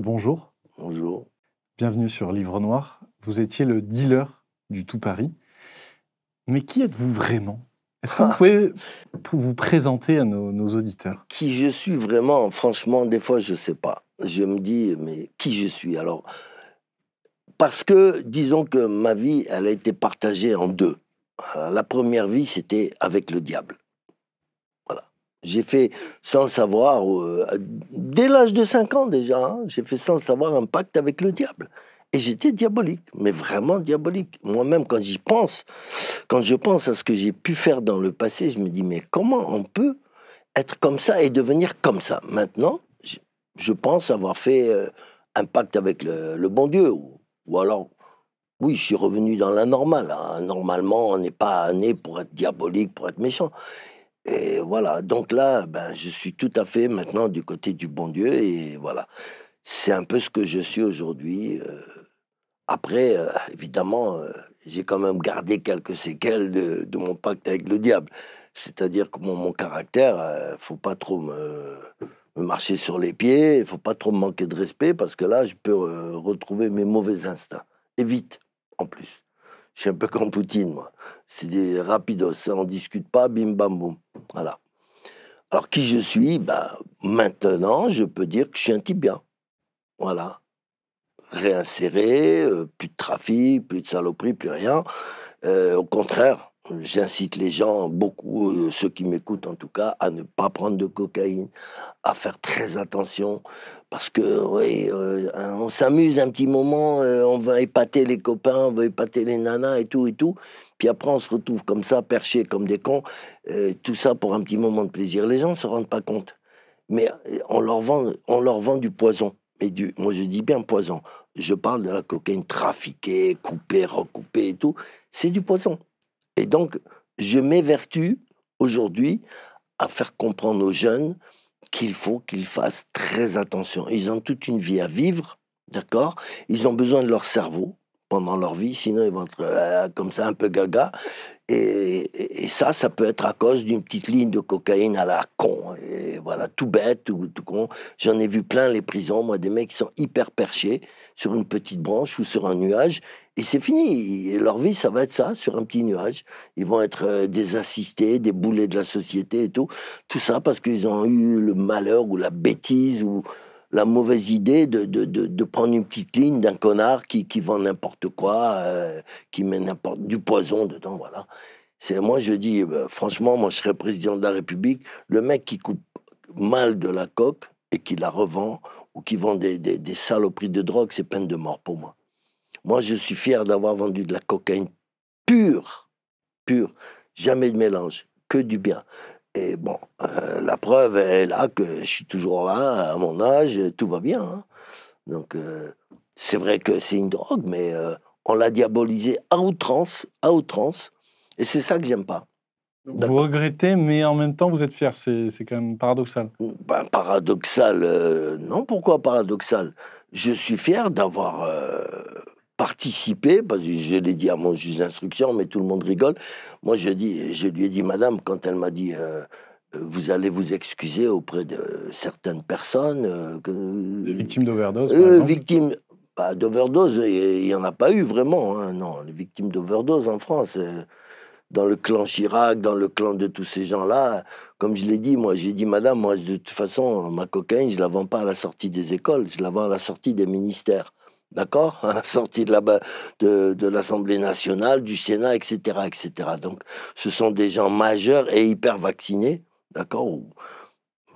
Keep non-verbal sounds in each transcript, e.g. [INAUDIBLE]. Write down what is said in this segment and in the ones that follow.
bonjour. Bonjour. Bienvenue sur Livre Noir. Vous étiez le dealer du Tout Paris. Mais qui êtes-vous vraiment Est-ce que vous [LAUGHS] pouvez vous présenter à nos, auditeurs Qui je suis vraiment, franchement, des fois, je ne sais pas. Je me dis, mais qui je suis Alors, parce que, disons que ma vie, elle a été partagée en deux. Euh, la première vie, c'était avec le diable. J'ai fait sans le savoir, euh, dès l'âge de 5 ans déjà, hein, j'ai fait sans le savoir un pacte avec le diable. Et j'étais diabolique, mais vraiment diabolique. Moi-même, quand j'y pense, quand je pense à ce que j'ai pu faire dans le passé, je me dis, mais comment on peut être comme ça et devenir comme ça Maintenant, je pense avoir fait euh, un pacte avec le, bon Dieu. Ou, alors, oui, je suis revenu dans la normale. Hein. Normalement, on n'est pas né pour être diabolique, pour être méchant. Et voilà, donc là, ben, je suis tout à fait maintenant du côté du bon Dieu, et voilà. C'est un peu ce que je suis aujourd'hui. Euh. après, euh, évidemment, euh, j'ai quand même gardé quelques séquelles de, mon pacte avec le diable. C'est-à-dire que mon, mon caractère, faut pas trop me, marcher sur les pieds, il faut pas trop manquer de respect, parce que là, je peux retrouver mes mauvais instincts. Et vite, en plus. Je suis un peu comme Poutine, moi. C'est des rapidos, on discute pas, bim bam boum. Voilà. Alors, qui je suis bah, Maintenant, je peux dire que je suis un type bien. Voilà. Réinséré, euh, plus de trafic, plus de saloperie, plus rien. Euh, au contraire, J'incite les gens, beaucoup, euh, ceux qui m'écoutent en tout cas, à ne pas prendre de cocaïne, à faire très attention, parce que oui, euh, hein, on s'amuse un petit moment, euh, on va épater les copains, on va épater les nanas et tout et tout, puis après on se retrouve comme ça, perché comme des cons, tout ça pour un petit moment de plaisir. Les gens ne se rendent pas compte, mais on leur vend, on leur vend du poison. Mais du, moi je dis bien poison. Je parle de la cocaïne trafiquée, coupée, recoupée et tout. C'est du poison. Et donc, je m'évertue aujourd'hui à faire comprendre aux jeunes qu'il faut qu'ils fassent très attention. Ils ont toute une vie à vivre, d'accord Ils ont besoin de leur cerveau pendant leur vie, sinon ils vont être euh, comme ça un peu gaga. Et, ça, ça peut être à cause d'une petite ligne de cocaïne à la con. Et voilà, tout bête, ou tout con. J'en ai vu plein les prisons, moi, des mecs qui sont hyper perchés sur une petite branche ou sur un nuage. Et c'est fini. Et leur vie, ça va être ça, sur un petit nuage. Ils vont être euh, des assistés, des boulets de la société et tout. Tout ça parce qu'ils ont eu le malheur ou la bêtise ou la mauvaise idée de, prendre une petite ligne d'un connard qui, vend n'importe quoi, euh, qui met n'importe du poison dedans, voilà. C'est moi je dis euh, franchement, moi je serais président de la République, le mec qui coupe mal de la coque et qui la revend ou qui vend des, des, des saloperies de drogue, c'est peine de mort pour moi. Moi je suis fier d'avoir vendu de la cocaïne pure, pure, jamais de mélange, que du bien. Et bon, euh, la preuve est là que je suis toujours là, à mon âge, tout va bien. Hein. Donc, euh, c'est vrai que c'est une drogue, mais euh, on l'a diabolisé à outrance, à outrance. Et c'est ça que j'aime pas. Vous regrettez, mais en même temps, vous êtes fier. C'est quand même paradoxal. Ben, paradoxal, non, pourquoi paradoxal Je suis fier d'avoir participer, parce que je l'ai dit à mon juge d'instruction, mais tout le monde rigole. Moi, je, dis, je lui ai dit, madame, quand elle m'a dit, euh, euh, vous allez vous excuser auprès de certaines personnes. Euh, les victimes d'overdose Victimes d'overdose, il n'y en a pas eu vraiment. Hein, non, les victimes d'overdose en France. dans le clan Chirac, dans le clan de tous ces gens-là, comme je l'ai dit, moi, j'ai dit, madame, moi, de toute façon, ma cocaïne, je la vends pas à la sortie des écoles, je la vends à la sortie des ministères d'accord [LAUGHS] Sorti de l'Assemblée de, de nationale, du Sénat, etc., etc. Donc, ce sont des gens majeurs et hyper vaccinés, d'accord ou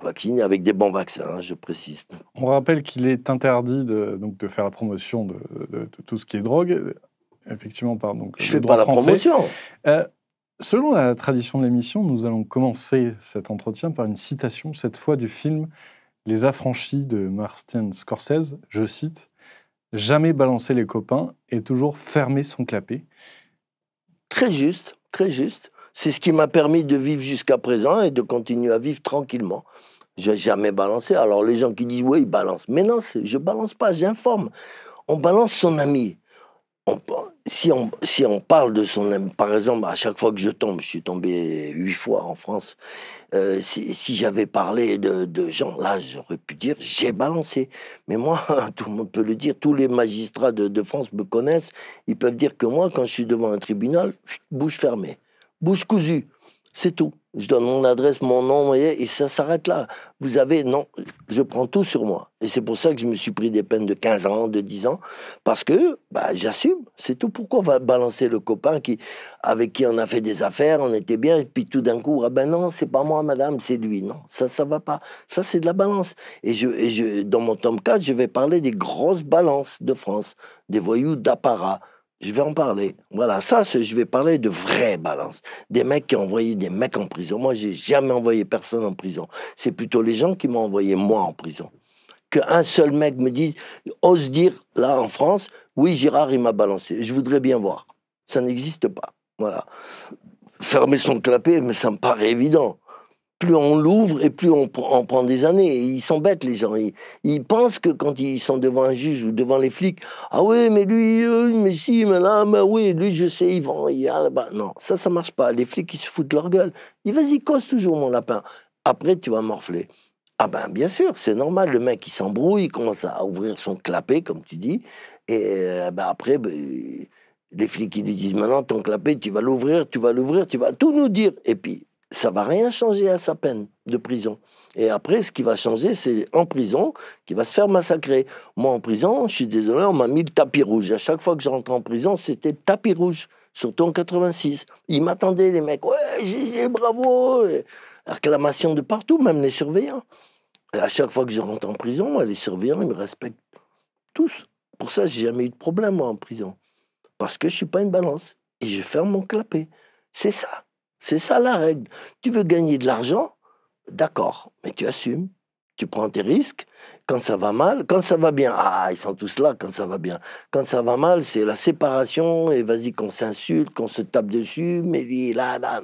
Vaccinés avec des bons vaccins, hein, je précise. On rappelle qu'il est interdit de, donc, de faire la promotion de, tout ce qui est drogue, effectivement, par donc, je fais pas la promotion euh, Selon la tradition de l'émission, nous allons commencer cet entretien par une citation, cette fois du film Les Affranchis de Martin Scorsese. Je cite jamais balancer les copains et toujours fermer son clapet. Très juste, très juste. C'est ce qui m'a permis de vivre jusqu'à présent et de continuer à vivre tranquillement. Je n'ai jamais balancé. Alors les gens qui disent oui, ils balancent. Mais non, je balance pas, j'informe. On balance son ami si, on, si on parle de son... Par exemple, à chaque fois que je tombe, je suis tombé huit fois en France, euh, si, j'avais parlé de, gens, là, j'aurais pu dire, j'ai balancé. Mais moi, [LAUGHS] tout le monde peut le dire, tous les magistrats de, de, France me connaissent, ils peuvent dire que moi, quand je suis devant un tribunal, bouche fermée, bouche cousue, c'est tout je donne mon adresse, mon nom, et ça s'arrête là. Vous avez, non, je prends tout sur moi. Et c'est pour ça que je me suis pris des peines de 15 ans, de 10 ans, parce que bah, j'assume, c'est tout. Pourquoi va balancer le copain qui, avec qui on a fait des affaires, on était bien, et puis tout d'un coup, ah ben non, c'est pas moi, madame, c'est lui. Non, ça, ça va pas. Ça, c'est de la balance. Et, je, dans mon tome 4, je vais parler des grosses balances de France, des voyous d'apparat. Je vais en parler. Voilà, ça, je vais parler de vraies balances. Des mecs qui ont envoyé des mecs en prison. Moi, j'ai jamais envoyé personne en prison. C'est plutôt les gens qui m'ont envoyé moi en prison. Qu'un seul mec me dise, ose dire, là, en France, oui, Girard, il m'a balancé. Je voudrais bien voir. Ça n'existe pas. Voilà. Fermer son clapet, mais ça me paraît évident plus on l'ouvre et plus on, prend des années. Et ils sont bêtes, les gens. Ils, pensent que quand ils sont devant un juge ou devant les flics, ah oui, mais lui, euh, mais si, mais là, mais oui, lui, je sais, ils vont, il Non, ça, ça marche pas. Les flics, ils se foutent leur gueule. Ils vas-y, cause toujours, mon lapin. Après, tu vas morfler. Ah ben, bien sûr, c'est normal. Le mec, il s'embrouille, il commence à ouvrir son clapet, comme tu dis. Et euh, ben, après, ben, les flics, ils lui disent maintenant, ton clapet, tu vas l'ouvrir, tu vas l'ouvrir, tu vas tout nous dire. Et puis, ça va rien changer à sa peine de prison. Et après, ce qui va changer, c'est en prison qu'il va se faire massacrer. Moi, en prison, je suis désolé, on m'a mis le tapis rouge. À chaque fois que je rentre en prison, c'était le tapis rouge, surtout en 86. Ils m'attendaient, les mecs, ouais, GG, bravo Acclamation de partout, même les surveillants. à chaque fois que je rentre en prison, les surveillants, ils me respectent tous. Pour ça, j'ai jamais eu de problème, moi, en prison. Parce que je suis pas une balance. Et je ferme mon clapet. C'est ça. C'est ça la règle. Tu veux gagner de l'argent, d'accord, mais tu assumes. Tu prends tes risques. Quand ça va mal, quand ça va bien, ah, ils sont tous là quand ça va bien. Quand ça va mal, c'est la séparation et vas-y qu'on s'insulte, qu'on se tape dessus, mais lui, là, là.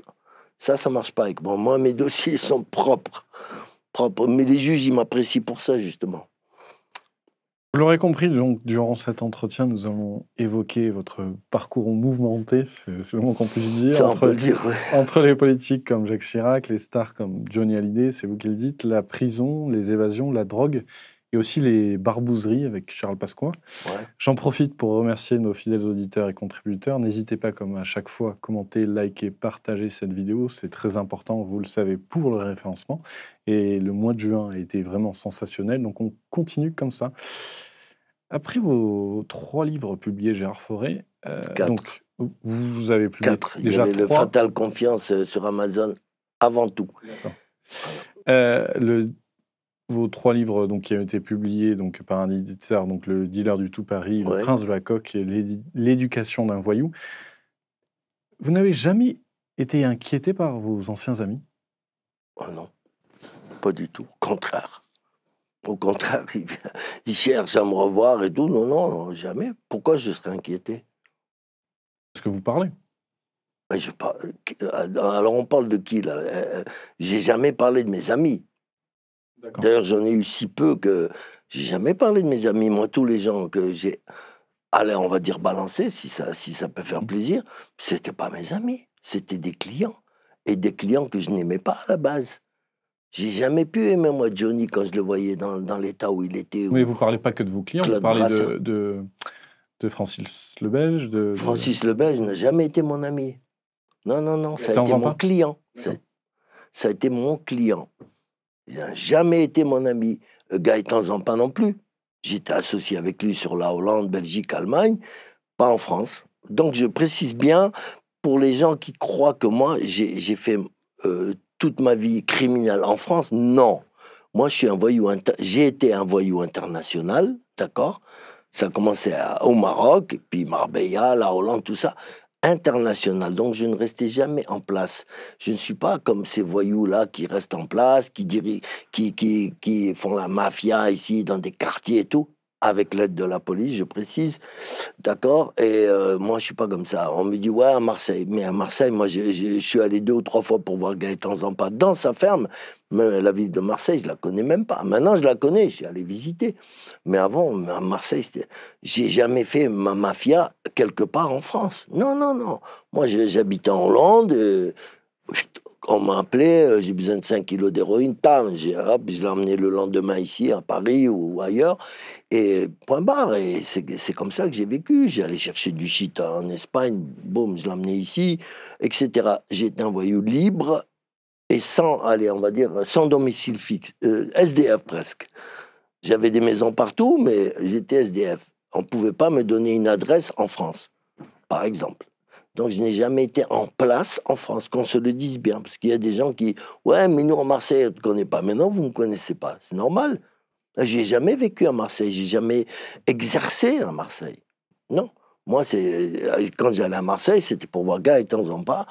Ça, ça marche pas avec moi. Moi, mes [LAUGHS] dossiers sont propres. propres. Mais les juges, ils m'apprécient pour ça, justement. Vous l'aurez compris, donc, durant cet entretien, nous avons évoqué votre parcours mouvementé, c'est le mot qu'on puisse dire, entre, les politiques comme Jacques Chirac, les stars comme Johnny Hallyday, c'est vous qui le dites, la prison, les évasions, la drogue et aussi les barbouzeries avec Charles Pascoin. J'en profite pour remercier nos fidèles auditeurs et contributeurs. N'hésitez pas, comme à chaque fois, commenter, liker, partager cette vidéo. C'est très important, vous le savez, pour le référencement. Et le mois de juin a été vraiment sensationnel, donc on continue comme ça. Après vos trois livres publiés, Gérard Forêt, euh, donc vous avez publié Quatre. déjà Il y avait le Fatal Confiance euh, sur Amazon avant tout. Euh, le vos trois livres donc, qui ont été publiés donc, par un éditeur, donc le dealer du tout Paris, le prince de la coque et l'éducation d'un voyou. Vous n'avez jamais été inquiété par vos anciens amis Oh non, pas du tout. Au contraire. Au contraire, ils, cherchent à me revoir et tout. Non, non, jamais. Pourquoi je serais inquiété Parce que vous parlez je euh, Alors on parle de qui là euh, euh, J'ai jamais parlé de mes amis. D'ailleurs, j'en ai eu si peu que j'ai jamais parlé de mes amis. Moi, tous les gens que j'ai, allez, on va dire balancer, si ça, si ça peut faire mmh. plaisir, c'était pas mes amis, c'était des clients et des clients que je n'aimais pas à la base. J'ai jamais pu aimer, moi, Johnny, quand je le voyais dans, dans l'état où il était. Mais vous parlez pas que de vos clients, vous parlez de, de, Francis Lebelge. De, Francis Lebelge n'a jamais été mon ami. Non, non, non, ça a été mon client. ça a été mon client. Il n'a jamais été mon ami. Gaëtan pas non plus. J'étais associé avec lui sur la Hollande, Belgique, Allemagne, pas en France. Donc je précise bien, pour les gens qui croient que moi, j'ai fait euh, toute ma vie criminelle en France, non. Moi, je suis un voyou, j'ai été un voyou international, d'accord ça commençait au Maroc, puis Marbella, la Hollande, tout ça international. Donc je ne restais jamais en place. Je ne suis pas comme ces voyous-là qui restent en place, qui, qui, qui, qui font la mafia ici dans des quartiers et tout avec l'aide de la police, je précise. D'accord Et euh, moi, je suis pas comme ça. On me dit, ouais, à Marseille. Mais à Marseille, moi, je suis allé deux ou trois fois pour voir Gaëtan Zampa dans sa ferme. Mais la ville de Marseille, je la connais même pas. Maintenant, je la connais, je suis allé visiter. Mais avant, à Marseille, j'ai jamais fait ma mafia quelque part en France. Non, non, non. Moi, j'habitais en Hollande. Euh, on m'a appelé, euh, j'ai besoin de 5 kilos d'héroïne, tam, hop, je l'ai emmené le lendemain ici, à Paris ou ailleurs, et point barre, et c'est comme ça que j'ai vécu. j'ai allé chercher du shit en Espagne, boum, je emmené ici, etc. J'étais un voyou libre et sans, aller, on va dire, sans domicile fixe, euh, SDF presque. J'avais des maisons partout, mais j'étais SDF. On ne pouvait pas me donner une adresse en France, par exemple. Donc je n'ai jamais été en place en France, qu'on se le dise bien, parce qu'il y a des gens qui, ouais, mais nous en Marseille, on ne connaît pas. Mais non, vous ne me connaissez pas, c'est normal. J'ai jamais vécu à Marseille, j'ai jamais exercé à Marseille. Non, moi, c'est euh, quand j'allais à Marseille, c'était pour voir en pas,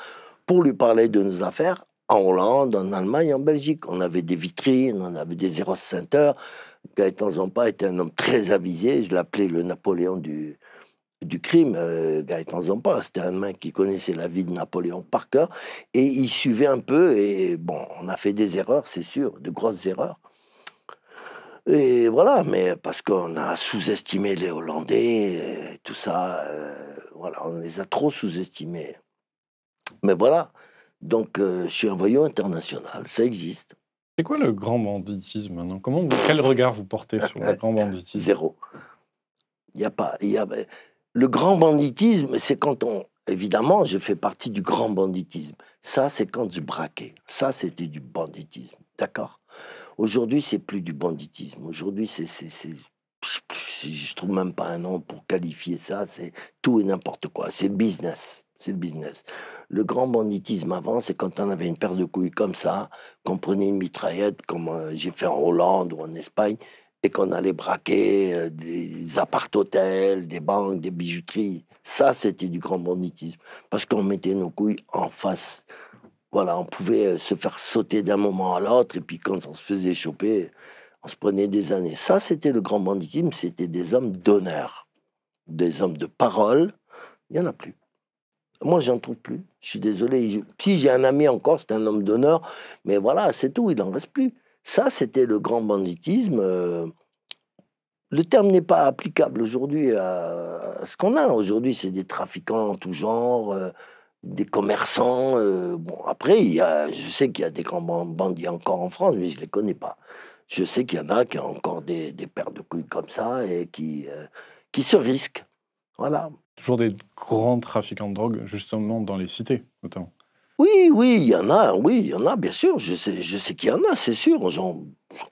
pour lui parler de nos affaires en Hollande, en Allemagne, en Belgique. On avait des vitrines, on avait des et heures. Gaëtan Zampa était un homme très avisé, je l'appelais le Napoléon du, du crime. Euh, Gaëtan Zampa, c'était un mec qui connaissait la vie de Napoléon par cœur et il suivait un peu. Et bon, on a fait des erreurs, c'est sûr, de grosses erreurs. Et voilà, mais parce qu'on a sous-estimé les Hollandais, tout ça, euh, voilà, on les a trop sous-estimés. Mais voilà, donc je euh, suis un voyou international, ça existe. C'est quoi le grand banditisme maintenant Comment Quel regard vous portez sur le [LAUGHS] grand banditisme Zéro. Il n'y a pas. Y a, le grand banditisme, c'est quand on... Évidemment, je fais partie du grand banditisme. Ça, c'est quand je braquais. Ça, c'était du banditisme. D'accord Aujourd'hui, c'est plus du banditisme. Aujourd'hui, c'est je trouve même pas un nom pour qualifier ça, c'est tout et n'importe quoi, c'est le business, c'est le business. Le grand banditisme avant, c'est quand on avait une paire de couilles comme ça, qu'on prenait une mitraillette, comme euh, j'ai fait en Hollande ou en Espagne, et qu'on allait braquer euh, des appart-hôtels, des banques, des bijouteries. Ça, c'était du grand banditisme. Parce qu'on mettait nos couilles en face. Voilà, on pouvait euh, se faire sauter d'un moment à l'autre, et puis quand on se faisait choper, on se prenait des années. Ça, c'était le grand banditisme, c'était des hommes d'honneur, des hommes de parole. Il n'y en a plus. Moi, j'en trouve plus. Je suis désolé. Si j'ai un ami encore, c'est un homme d'honneur, mais voilà, c'est tout, il n'en reste plus. Ça, c'était le grand banditisme. Euh, le terme n'est pas applicable aujourd'hui à ce qu'on a. Aujourd'hui, c'est des trafiquants en tout genre, euh, des commerçants. Euh, bon, après, il y a, je sais qu'il y a des grands bandits encore en France, mais je ne les connais pas. Je sais qu'il y en a qui ont encore des, des paires de couilles comme ça et qui, qui se risquent. Voilà. Toujours des grands trafiquants de drogue, justement, dans les cités, notamment. Oui, oui, il y en a, oui, il y en a, bien sûr. Je sais, je sais qu'il y en a, c'est sûr. J'en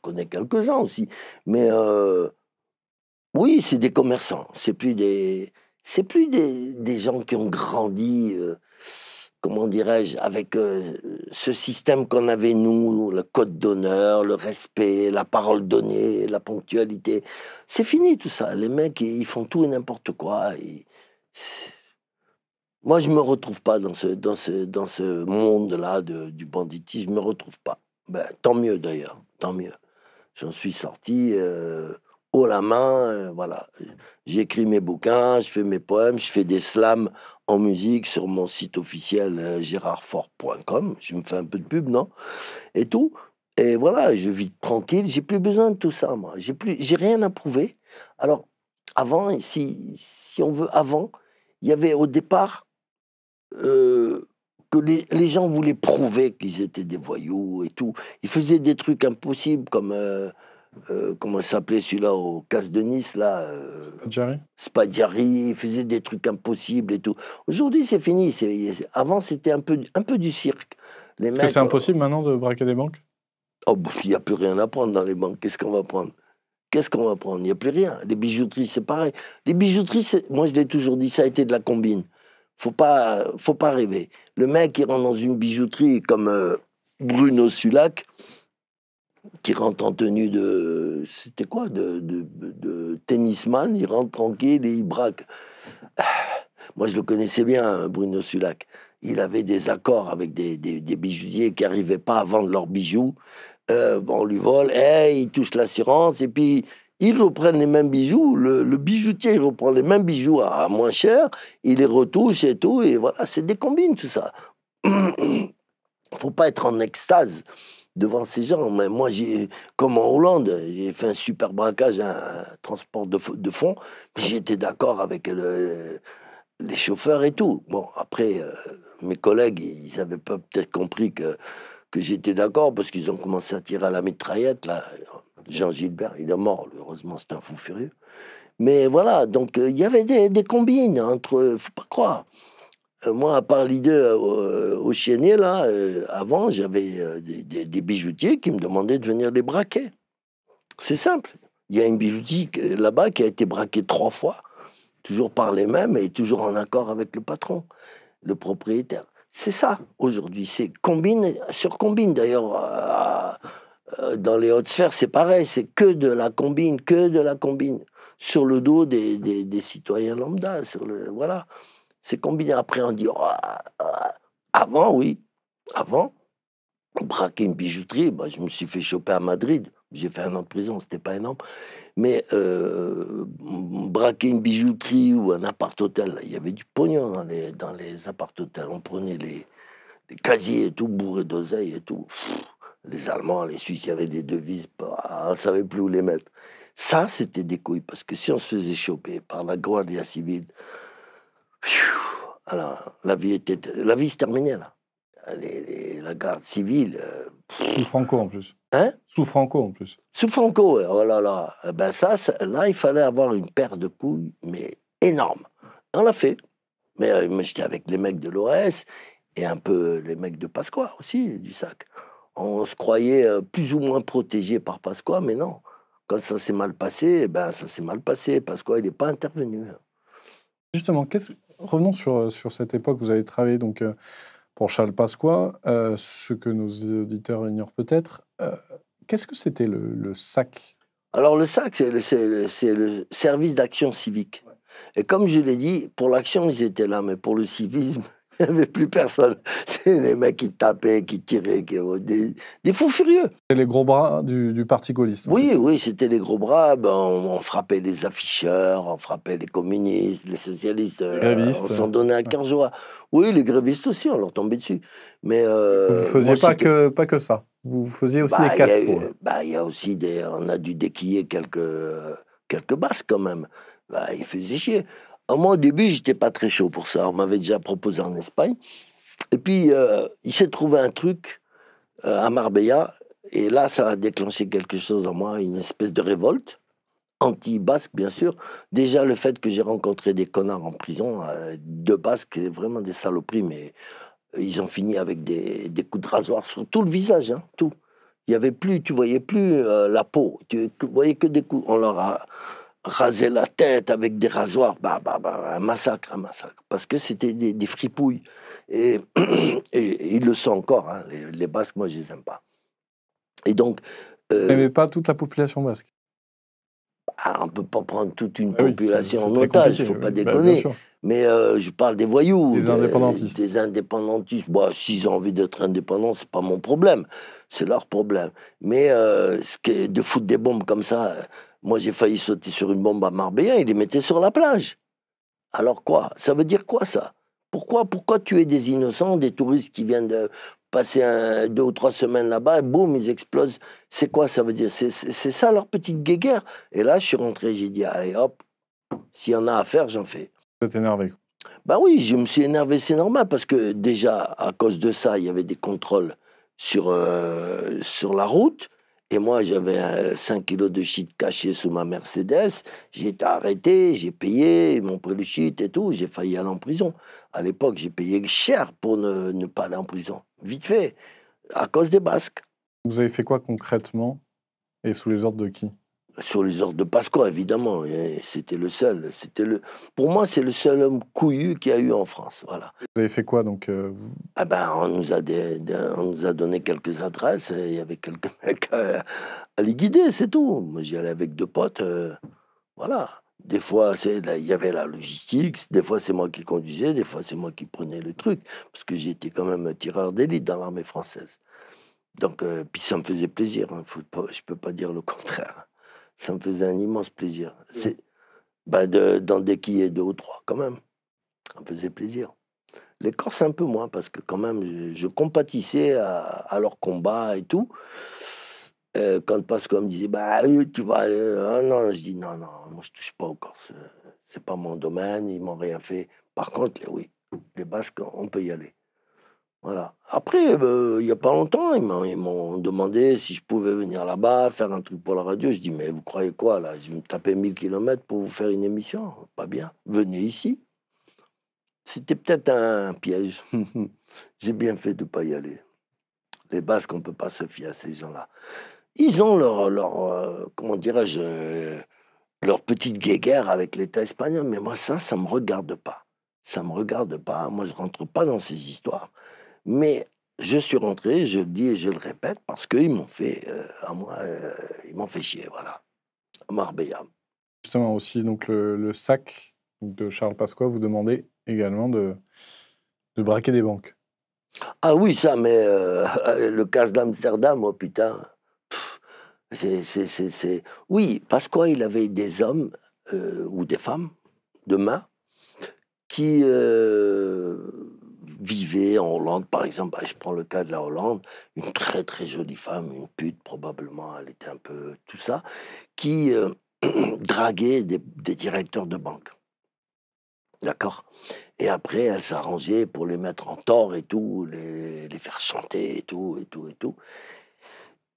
connais quelques-uns aussi. Mais euh, oui, c'est des commerçants. C'est plus des, c'est plus des, des, gens qui ont grandi, euh, comment dirais-je, avec euh, ce système qu'on avait nous, le code d'honneur, le respect, la parole donnée, la ponctualité. C'est fini tout ça. Les mecs, ils font tout et n'importe quoi. Ils, moi, je me retrouve pas dans ce, dans ce, dans ce monde-là du banditisme. Je me retrouve pas. Ben, tant mieux d'ailleurs, tant mieux. J'en suis sorti euh, haut la main, euh, voilà. J'écris mes bouquins, je fais mes poèmes, je fais des slams en musique sur mon site officiel euh, gérardfort.com. Je me fais un peu de pub, non Et tout. Et voilà, je vis tranquille, j'ai plus besoin de tout ça, moi. J'ai plus, j'ai rien à prouver. Alors, avant, si, si on veut, avant, il y avait au départ euh, que les, gens voulaient prouver qu'ils étaient des voyous et tout. Ils faisaient des trucs impossibles comme. Euh, euh, comment s'appelait celui-là au casse de Nice là euh, Spadjari. ils il faisait des trucs impossibles et tout. Aujourd'hui, c'est fini. Avant, c'était un peu, un peu du cirque. Les mecs. C'est impossible maintenant de braquer des banques. Oh, il n'y a plus rien à prendre dans les banques. Qu'est-ce qu'on va prendre Qu'est-ce qu'on va prendre Il n'y a plus rien. Les bijouteries, c'est pareil. Les bijouteries, moi je l'ai toujours dit, ça a été de la combine. Faut pas, faut pas rêver. Le mec qui rentre dans une bijouterie comme euh, Bruno Sulac, qui rentre en tenue de. C'était quoi de, tennisman, il rentre tranquille et il braque. [SIGHS] Moi, je le connaissais bien, hein, Bruno Sulac. Il avait des accords avec des, des, bijoutiers qui n'arrivaient pas à vendre leurs bijoux. Euh, on lui vole, et il touche l'assurance, et puis ils reprennent les mêmes bijoux. Le, bijoutier, reprend les mêmes bijoux à, moins cher, il les retouche et tout, et voilà, c'est des combines, tout ça. [CLEARS THROAT] faut pas être en extase devant ces gens. Mais moi, j'ai, comme en Hollande, j'ai fait un super braquage, un, transport de, de fonds, j'étais d'accord avec le, les chauffeurs et tout. Bon, après, euh, mes collègues, ils n'avaient pas peut-être compris que, que j'étais d'accord, parce qu'ils ont commencé à tirer à la mitraillette, là. Jean Gilbert, il est mort, heureusement, c'est un fou furieux. Mais voilà, donc euh, il y avait des, combines entre, ne faut pas croire. Euh, moi, à part l'idée euh, au Chienier, là, avant, j'avais des, bijoutiers qui me demandaient de venir les braquer. C'est simple. Il y a une bijoutique là-bas qui a été braquée trois fois, toujours par les mêmes et toujours en accord avec le patron, le propriétaire. C'est ça, aujourd'hui, c'est combine sur combine. D'ailleurs, euh, dans les hautes sphères, c'est pareil, c'est que de la combine, que de la combine, sur le dos des, citoyens lambda, voilà, c'est combiné. Après, on dit, oh, oh, avant, oui, avant, braquer une bijouterie, bah, je me suis fait choper à Madrid, j'ai fait un an de prison, c'était pas énorme, mais euh, braquer une bijouterie ou un appart-hôtel, il y avait du pognon dans les, dans les appart-hôtels, on prenait les, casiers et tout, bourré d'oseille et tout les Allemands, les Suisses, il y avait des devises, ah, on ne savait plus où les mettre. Ça, c'était des couilles, parce que si on se faisait choper par la Guardia civile, alors la vie, était, la vie se terminait là. la garde civile. Euh, sous Franco en plus. Hein Sous Franco en plus. Sous Franco, oh là là. Eh ben ça, là, il fallait avoir une paire de couilles, mais énorme. On l'a fait. Mais, euh, mais j'étais avec les mecs de l'OS et un peu les mecs de Pasqua aussi, du sac on se croyait euh, plus ou moins protégé par Pasqua, mais non. Quand ça s'est mal passé, eh ben ça s'est mal passé. Pasqua, il n'est pas intervenu. Justement, revenons sur, euh, sur cette époque. Vous avez travaillé donc euh, pour Charles Pasqua. ce que nos auditeurs ignorent peut-être, qu'est-ce que c'était le, SAC Alors le SAC, c'est le, service d'action civique. Et comme je l'ai dit, pour l'action, ils étaient là, mais pour le civisme, il n'y avait plus personne. [LAUGHS] C'est des mecs qui tapaient, qui tiraient, Des, des fous furieux. C'était les gros bras du, du Parti gaulliste. Oui, oui, c'était les gros bras. Ben, on, frappait les afficheurs, on frappait les communistes, les socialistes. Euh, grévistes. on s'en hein. donnait un cœur joie. Oui, les grévistes aussi, on leur tombait dessus. Mais, euh, Vous ne faisiez pas, que, pas que ça. Vous faisiez aussi les bah, des casse euh, bah, Il y a aussi des... On a dû déquiller quelques, quelques basses quand même. Bah, il faisait chier. Euh, moi, au début, j'étais pas très chaud pour ça. On m'avait déjà proposé en Espagne. Et puis, euh, il s'est trouvé un truc euh, à Marbella. Et là, ça a déclenché quelque chose en moi, une espèce de révolte. Anti-basque, bien sûr. Déjà, le fait que j'ai rencontré des connards en prison, de basque, basques, vraiment des saloperies, mais ils ont fini avec des, coups de rasoir sur tout le visage, hein, tout. Il n'y avait plus, tu voyais plus la peau, tu voyais que des coups. On leur a raser la tête avec des rasoirs, bah, bah, bah, un massacre, un massacre. Parce que c'était des, fripouilles. [CLEARS THROAT] Et, et, ils le sont encore. Hein. Les, Basques, moi, je les aime pas. Et donc. Euh, mais, pas toute la population basque. Ah, on ne peut pas prendre toute une ah population en otage, il ne faut pas bah, déconner. mais euh, je parle des voyous. Des indépendantistes. des indépendantistes. Bah, S'ils ont envie d'être indépendants, ce pas mon problème. C'est leur problème. Mais euh, ce que, de foutre des bombes comme ça, moi, j'ai failli sauter sur une bombe à Marbella, Ils les mettaient sur la plage. Alors quoi Ça veut dire quoi ça Pourquoi Pourquoi tuer des innocents, des touristes qui viennent de passer un, deux ou trois semaines là-bas et boum, ils explosent C'est quoi ça veut dire C'est ça leur petite guéguerre. Et là, je suis rentré, j'ai dit, allez hop, s'il y en a à faire, j'en fais. Tu t'es énervé Ben oui, je me suis énervé, c'est normal, parce que déjà, à cause de ça, il y avait des contrôles sur, euh, sur la route. Et moi, j'avais 5 euh, kilos de shit caché sous ma Mercedes. J'ai été arrêté, j'ai payé, ils m'ont pris le shit et tout. J'ai failli aller en prison. À l'époque, j'ai payé cher pour ne, ne, pas aller en prison. Vite fait, à cause des Basques. Vous avez fait quoi concrètement et sous les ordres de qui sur les ordres de Pasqua, évidemment. C'était le seul. C'était le. Pour moi, c'est le seul homme couillu qu'il y a eu en France. Voilà. Vous avez fait quoi donc euh, Ah ben, on nous a on nous a donné quelques adresses. Il y avait quelques [LAUGHS] mecs euh, à, les guider, c'est tout. Moi, j'y allais avec deux potes. Euh, voilà. Des fois, il y avait la logistique. Des fois, c'est moi qui conduisais. Des fois, c'est moi qui prenais le truc, parce que j'étais quand même tireur d'élite dans l'armée française. Donc, puis ça me faisait plaisir. Je hein, ne je peux pas dire le [LAUGHS] contraire ça me faisait un immense plaisir. Mmh. C'est bah de, d'en déquiller deux ou trois quand même. Ça me faisait plaisir. Les Corses un peu moins parce que quand même je, compatissais à, leur combat et tout. Euh, quand quand Pascal me disait bah tu vois... Ah, non, je dis non non, moi je touche pas aux Corses, c'est pas mon domaine, ils m'ont rien fait. Par contre les oui, les Basques on peut y aller. Voilà. Après, euh, il y n'y a pas longtemps, ils m'ont demandé si je pouvais venir là-bas, faire un truc pour la radio. Je dis, mais vous croyez quoi, là Je vais me taper 1000 km pour vous faire une émission. Pas bien. Venez ici. C'était peut-être un piège. [LAUGHS] J'ai bien fait de ne pas y aller. Les Basques, on ne peut pas se fier à ces gens-là. Ils ont leur, leur euh, comment dirais-je, euh, leur petite guéguerre avec l'État espagnol. Mais moi, ça, ça ne me regarde pas. Ça ne me regarde pas. Moi, je ne rentre pas dans ces histoires. Mais je suis rentré, je le dis et je le répète, parce qu'ils m'ont fait, euh, à moi, euh, ils m'ont fait chier, voilà. Marbella. Justement aussi, donc le, sac de Charles Pasqua vous demandez également de, de braquer des banques. Ah oui, ça, mais euh, [LAUGHS] le casse d'Amsterdam, oh putain. C'est, Oui, Pasqua, il avait des hommes ou des femmes de main qui vivait en Hollande, par exemple, bah, je prends le cas de la Hollande, une très très jolie femme, une pute probablement, elle était un peu tout ça, qui euh, [CLEARS THROAT] draguait des, directeurs de banque. D'accord Et après, elle s'arrangeait pour les mettre en tort et tout, les, les, faire chanter et tout, et tout, et tout.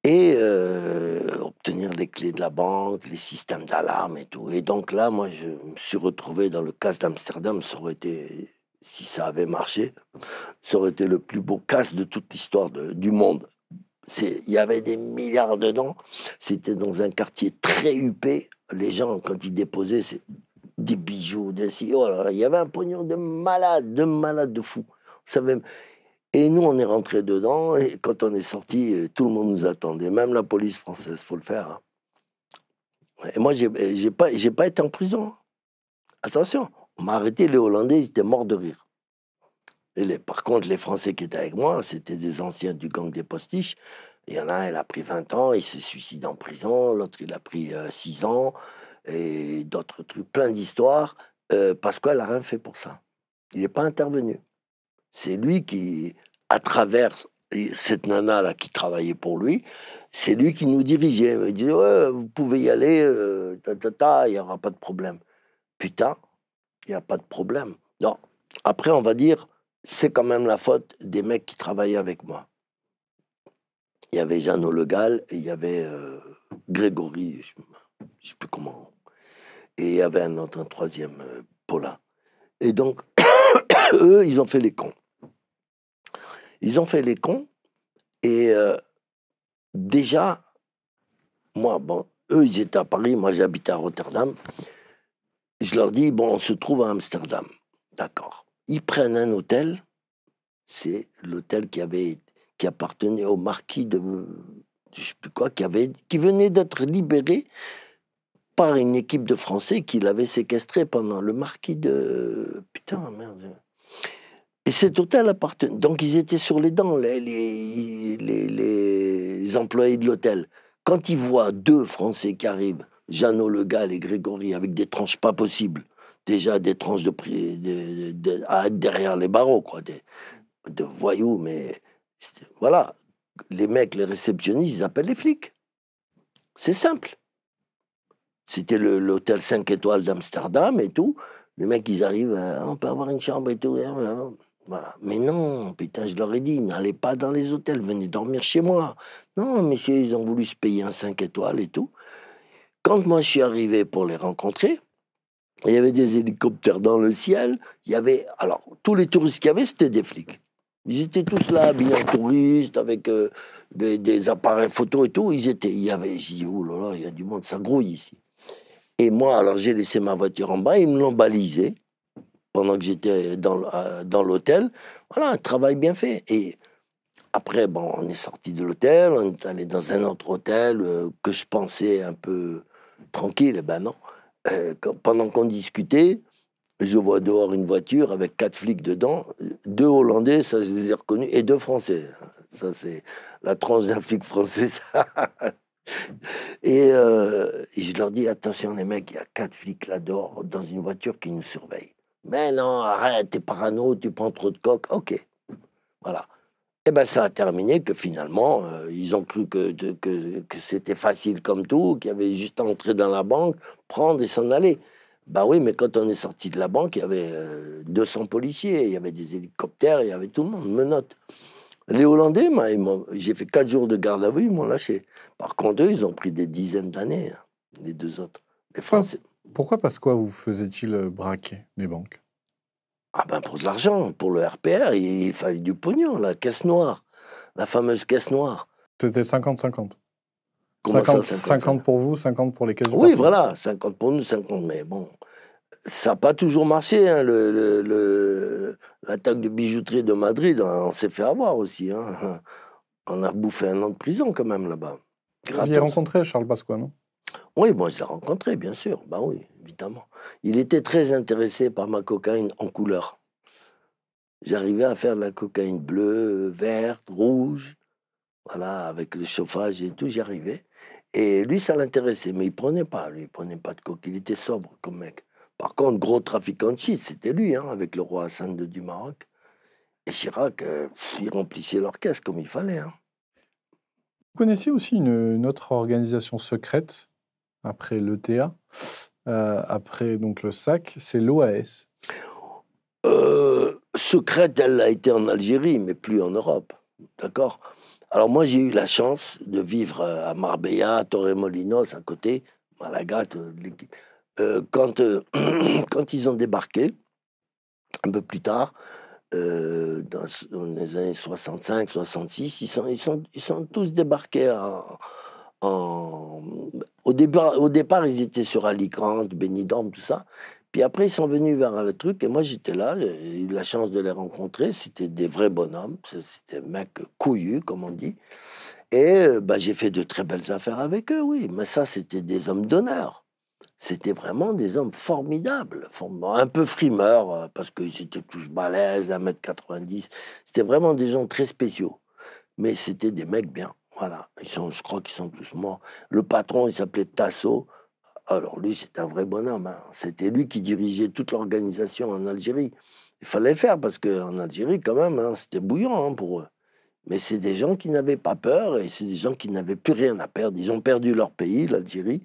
Et euh, obtenir les clés de la banque, les systèmes d'alarme et tout. Et donc là, moi, je me suis retrouvé dans le cas d'Amsterdam, ça aurait été si ça avait marché, ça aurait été le plus beau casse de toute l'histoire du monde. Il y avait des milliards dedans. C'était dans un quartier très huppé. Les gens, quand ils déposaient des bijoux, des oh il y avait un pognon de malade, de malade de fou. Et nous, on est rentré dedans. Et quand on est sorti, euh, tout le monde nous attendait. Même la police française, faut le faire. Hein. Et moi, j'ai pas, pas été en prison. Hein. Attention, on m'a arrêté, les Hollandais, ils étaient morts de rire. Et les, par contre, les Français qui étaient avec moi, c'était des anciens du gang des postiches. Il y en a un, il a pris 20 ans, il s'est suicidé en prison. L'autre, il a pris 6 euh, ans. Et d'autres trucs, plein d'histoires. Euh, Pascal n'a rien fait pour ça. Il n'est pas intervenu. C'est lui qui, à travers cette nana-là qui travaillait pour lui, c'est lui qui nous dirigeait. Il disait, vous pouvez y aller, euh, il n'y aura pas de problème. Putain, il n'y a pas de problème. Non. Après, on va dire, c'est quand même la faute des mecs qui travaillaient avec moi. Il y avait Jeannot Legal il y avait euh, Grégory, je ne sais plus comment. Et il y avait un autre, un troisième, euh, Paula. Et donc, [COUGHS] eux, ils ont fait les cons. Ils ont fait les cons. Et euh, déjà, moi, bon, eux, ils étaient à Paris, moi, j'habitais à Rotterdam je leur dis, bon, on se trouve à Amsterdam. D'accord. Ils prennent un hôtel. C'est l'hôtel qui avait qui appartenait au marquis de je sais plus quoi, qui, avait, qui venait d'être libéré par une équipe de Français qui l'avait séquestré pendant le marquis de... Putain, merde. Et cet hôtel appartenait... Donc ils étaient sur les dents, les, les employés de l'hôtel. Quand ils voient deux Français qui arrivent Jeannot Le Gall et Grégory, avec des tranches pas possibles. Déjà des tranches de prix à être derrière les barreaux, quoi, de voyous, mais voilà. Les mecs, les réceptionnistes, ils appellent les flics. C'est simple. C'était l'hôtel 5 étoiles d'Amsterdam et tout. Les mecs, ils arrivent, euh, on peut avoir une chambre et tout. voilà. Mais non, putain, je leur ai dit, n'allez pas dans les hôtels, venez dormir chez moi. Non, messieurs, ils ont voulu se payer un 5 étoiles et tout. Quand moi je suis arrivé pour les rencontrer, il y avait des hélicoptères dans le ciel. Il y avait. Alors, tous les touristes qu'il y avait, c'était des flics. Ils étaient tous là, habillés en touristes, avec euh, des, appareils photo et tout. Ils étaient. Il y avait. J'ai dit, oh là là, il y a du monde, ça grouille ici. Et moi, alors, j'ai laissé ma voiture en bas, ils me l'ont balisé pendant que j'étais dans, euh, dans l'hôtel. Voilà, un travail bien fait. Et après, bon, on est sorti de l'hôtel, on est allé dans un autre hôtel euh, que je pensais un peu tranquille, ben non. Euh, pendant qu'on discutait, je vois dehors une voiture avec quatre flics dedans, deux Hollandais, ça je les ai reconnus, et deux Français. Ça c'est la tranche d'un flic français. Ça. [LAUGHS] Euh, et, je leur dis attention les mecs, il y a quatre flics là dehors dans une voiture qui nous surveille. Mais non, arrête, t'es parano, tu prends trop de coke. Ok, voilà. Et eh ben ça a terminé que finalement, euh, ils ont cru que, que, c'était facile comme tout, qu'il y avait juste à entrer dans la banque, prendre et s'en aller. Bah ben oui, mais quand on est sorti de la banque, il y avait 200 euh, policiers, il y avait des hélicoptères, il y avait tout le monde, menottes. Les Hollandais, ben, j'ai fait 4 jours de garde à vue, ils m'ont lâché. Par contre, eux, ils ont pris des dizaines d'années, hein, les deux autres. Les Français. Pourquoi, parce quoi vous faisiez-il euh, braquer les banques ah ben pour de l'argent, pour le RPR, il fallait du pognon, la caisse noire, la fameuse caisse noire. C'était 50-50. 50, pour vous, 50 pour les caisses Oui, voilà, 50 pour nous, 50. Mais bon, ça n'a pas toujours marché. Hein, l'attaque de bijouterie de Madrid, hein, on s'est fait avoir aussi. Hein. [LAUGHS] On a bouffé un an de prison quand même là-bas. Vous avez rencontré Charles Bascois, non oui, bon, je l'ai rencontré, bien sûr. ben oui, évidemment. Il était très intéressé par ma cocaïne en couleur. J'arrivais à faire de la cocaïne bleue, verte, rouge. Voilà, avec le chauffage et tout, j'y arrivais. Et lui, ça l'intéressait, mais il prenait pas. Lui, il prenait pas de coke. Il était sobre comme mec. Par contre, gros trafiquant de shit, c'était lui, hein, avec le roi Hassan II du Maroc. Et Chirac, euh, il remplissait l'orchestre comme il fallait. Hein. Vous connaissiez aussi une, autre organisation secrète après l'ETA, euh, après donc le SAC, c'est l'OAS. Euh, secrète, elle a été en Algérie, mais plus en Europe. D'accord Alors, moi, j'ai eu la chance de vivre euh, à Marbella, à Torremolinos, à côté, Malaga, euh, euh, quand, euh, [CLEARS THROAT] quand ils ont débarqué, un peu plus tard, dans, les années 65, 66, ils sont, ils sont, ils sont tous débarqués en, au, départ, au départ, ils étaient sur Alicante, Benidorm, tout ça. Puis après, ils sont venus vers le truc et moi, j'étais là. J'ai eu la chance de les rencontrer. C'était des vrais bonhommes. C'était des mecs couillus, comme on dit. Et bah, j'ai fait de très belles affaires avec eux, oui. Mais ça, c'était des hommes d'honneur. C'était vraiment des hommes formidables, un peu frimeurs, euh, parce qu'ils étaient tous balèzes, 1m90. C'était vraiment des gens très spéciaux. Mais c'était des mecs bien. Voilà, ils sont, je crois qu'ils sont tous morts. Le patron, il s'appelait Tasso. Alors lui, c'est un vrai bonhomme. Hein. C'était lui qui dirigeait toute l'organisation en Algérie. Il fallait faire parce qu'en Algérie, quand même, hein, c'était bouillant hein, pour eux. Mais c'est des gens qui n'avaient pas peur et c'est des gens qui n'avaient plus rien à perdre. Ils ont perdu leur pays, l'Algérie.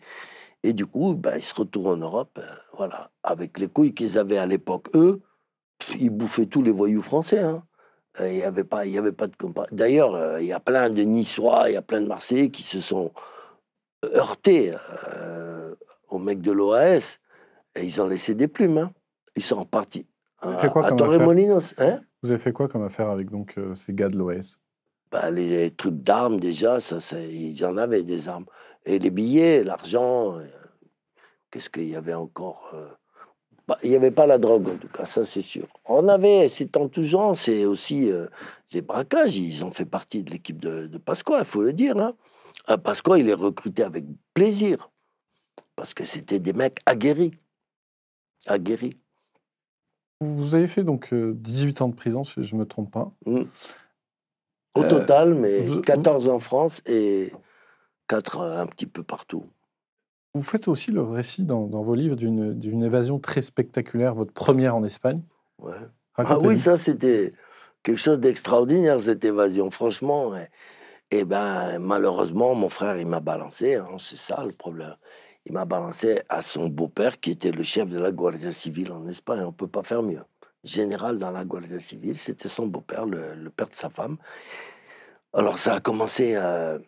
Et du coup, ben, ils se retournent en Europe, euh, voilà, avec les couilles qu'ils avaient à l'époque. Eux, ils bouffaient tous les voyous français. Hein. Euh, il n'y avait, pas, il avait pas de comparaison. D'ailleurs, euh, il y a plein de Niçois, il y a plein de Marseillais qui se sont euh, heurtés au mec de l'OAS et ils ont laissé des plumes. Hein. Ils sont repartis ah, hein? Vous avez fait quoi comme affaire avec donc, ces gars de l'OAS bah, les, trucs d'armes, déjà, ça, ils en avaient des armes. Et les billets, l'argent, qu'est-ce qu'il y avait encore bah, il n'y avait pas la drogue, en tout cas, ça c'est sûr. On avait, c'est en tout genre, c'est aussi euh, des braquages. Ils ont fait partie de l'équipe de, de Pasqua, il faut le dire. Hein. Euh, Pasqua, il est recruté avec plaisir, parce que c'était des mecs aguerris. Aguerris. Vous avez fait donc 18 euh, ans de prison, si je ne me trompe pas. Mmh. Au total, mais 14 en France et 4 un petit peu partout. Vous faites aussi le récit dans, vos livres d'une évasion très spectaculaire, votre première en Espagne. Ah oui, ça c'était quelque chose d'extraordinaire, cette évasion, franchement. Et, eh ben, malheureusement, mon frère, il m'a balancé, hein. c'est ça le problème. Il m'a balancé à son beau-père, qui était le chef de la Guardia Civile en Espagne. On ne peut pas faire mieux. Général dans la Guardia Civile, c'était son beau-père, le, père de sa femme. Alors ça a commencé à euh,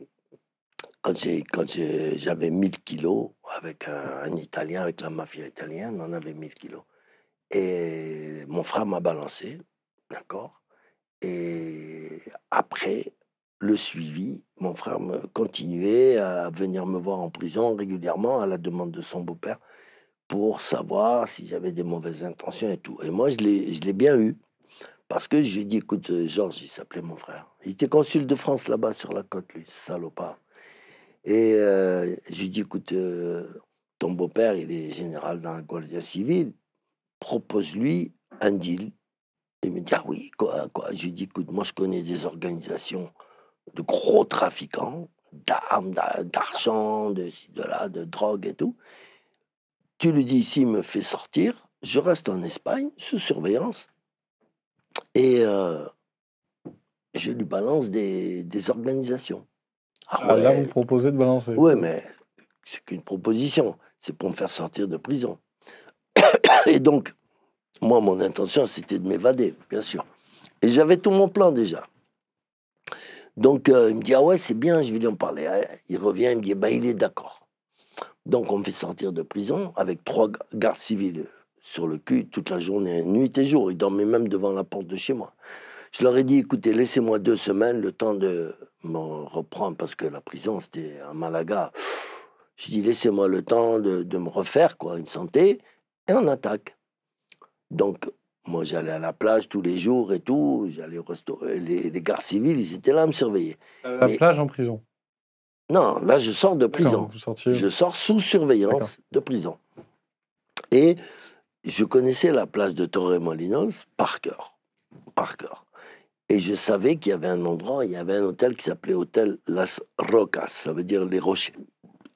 quand j'avais 1000 kilos avec un, Italien, avec la mafia italienne, on avait 1000 kilos. Et mon frère m'a balancé, d'accord. Et après le suivi, mon frère me continuait à venir me voir en prison régulièrement à la demande de son beau-père pour savoir si j'avais des mauvaises intentions et tout. Et moi, je l'ai bien eu. Parce que je lui ai dit, écoute, euh, Georges, il s'appelait mon frère. Il était consul de France là-bas sur la côte, lui, salopard. Et euh, je lui dis, écoute, euh, ton beau-père, il est général dans la Guardia civile, propose-lui un deal. Il me dit, ah oui, quoi, quoi. Je lui dis, écoute, moi je connais des organisations de gros trafiquants d'armes, d'argent, de, de, de drogue et tout. Tu lui dis, s'il me fait sortir, je reste en Espagne sous surveillance. Et euh, je lui balance des, des organisations. Alors ah bah, Là, vous proposez de balancer. Oui, mais c'est qu'une proposition. C'est pour me faire sortir de prison. [COUGHS] Et donc, moi, mon intention, c'était de m'évader, bien sûr. Et j'avais tout mon plan déjà. Donc, euh, il me dit, ah ouais, c'est bien, je vais lui en parler. Ah, il revient, il me dit, bah, il est d'accord. Donc, on me fait sortir de prison avec trois gardes civils sur le cul toute la journée, nuit et jour. Il dormait même devant la porte de chez moi. Je leur ai dit, écoutez, laissez-moi deux semaines, le temps de me reprendre, parce que la prison, c'était à Malaga. Je dis, laissez-moi le temps de, me refaire, quoi, une santé, et on attaque. Donc, moi, j'allais à la plage tous les jours et tout, j'allais au Les, gardes civils, ils étaient là à me surveiller. la plage en prison Non, là, je sors de prison. Vous Je sors sous surveillance de prison. Et je connaissais la place de Torremolinos par cœur. Par cœur. Et je savais qu'il y avait un endroit, il y avait un hôtel qui s'appelait Hôtel Las Rocas, ça veut dire les rochers.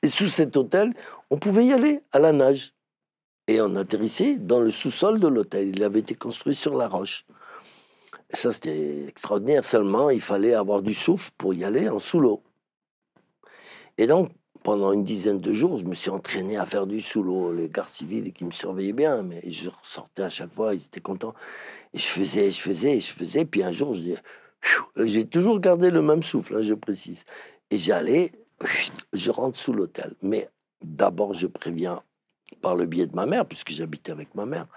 Et sous cet hôtel, on pouvait y aller à la nage. Et on atterrissait dans le sous-sol de l'hôtel. Il avait été construit sur la roche. ça, c'était extraordinaire. Seulement, il fallait avoir du souffle pour y aller en sous l'eau. Et donc, pendant une dizaine de jours, je me suis entraîné à faire du sous l'eau. Les gardes civils qui me surveillaient bien, mais je sortais à chaque fois, ils étaient contents je faisais, je faisais, je faisais. Puis un jour, j'ai toujours gardé le même souffle, hein, je précise. Et j'allais, je rentre sous l'hôtel. Mais d'abord, je préviens par le biais de ma mère, puisque j'habitais avec ma mère.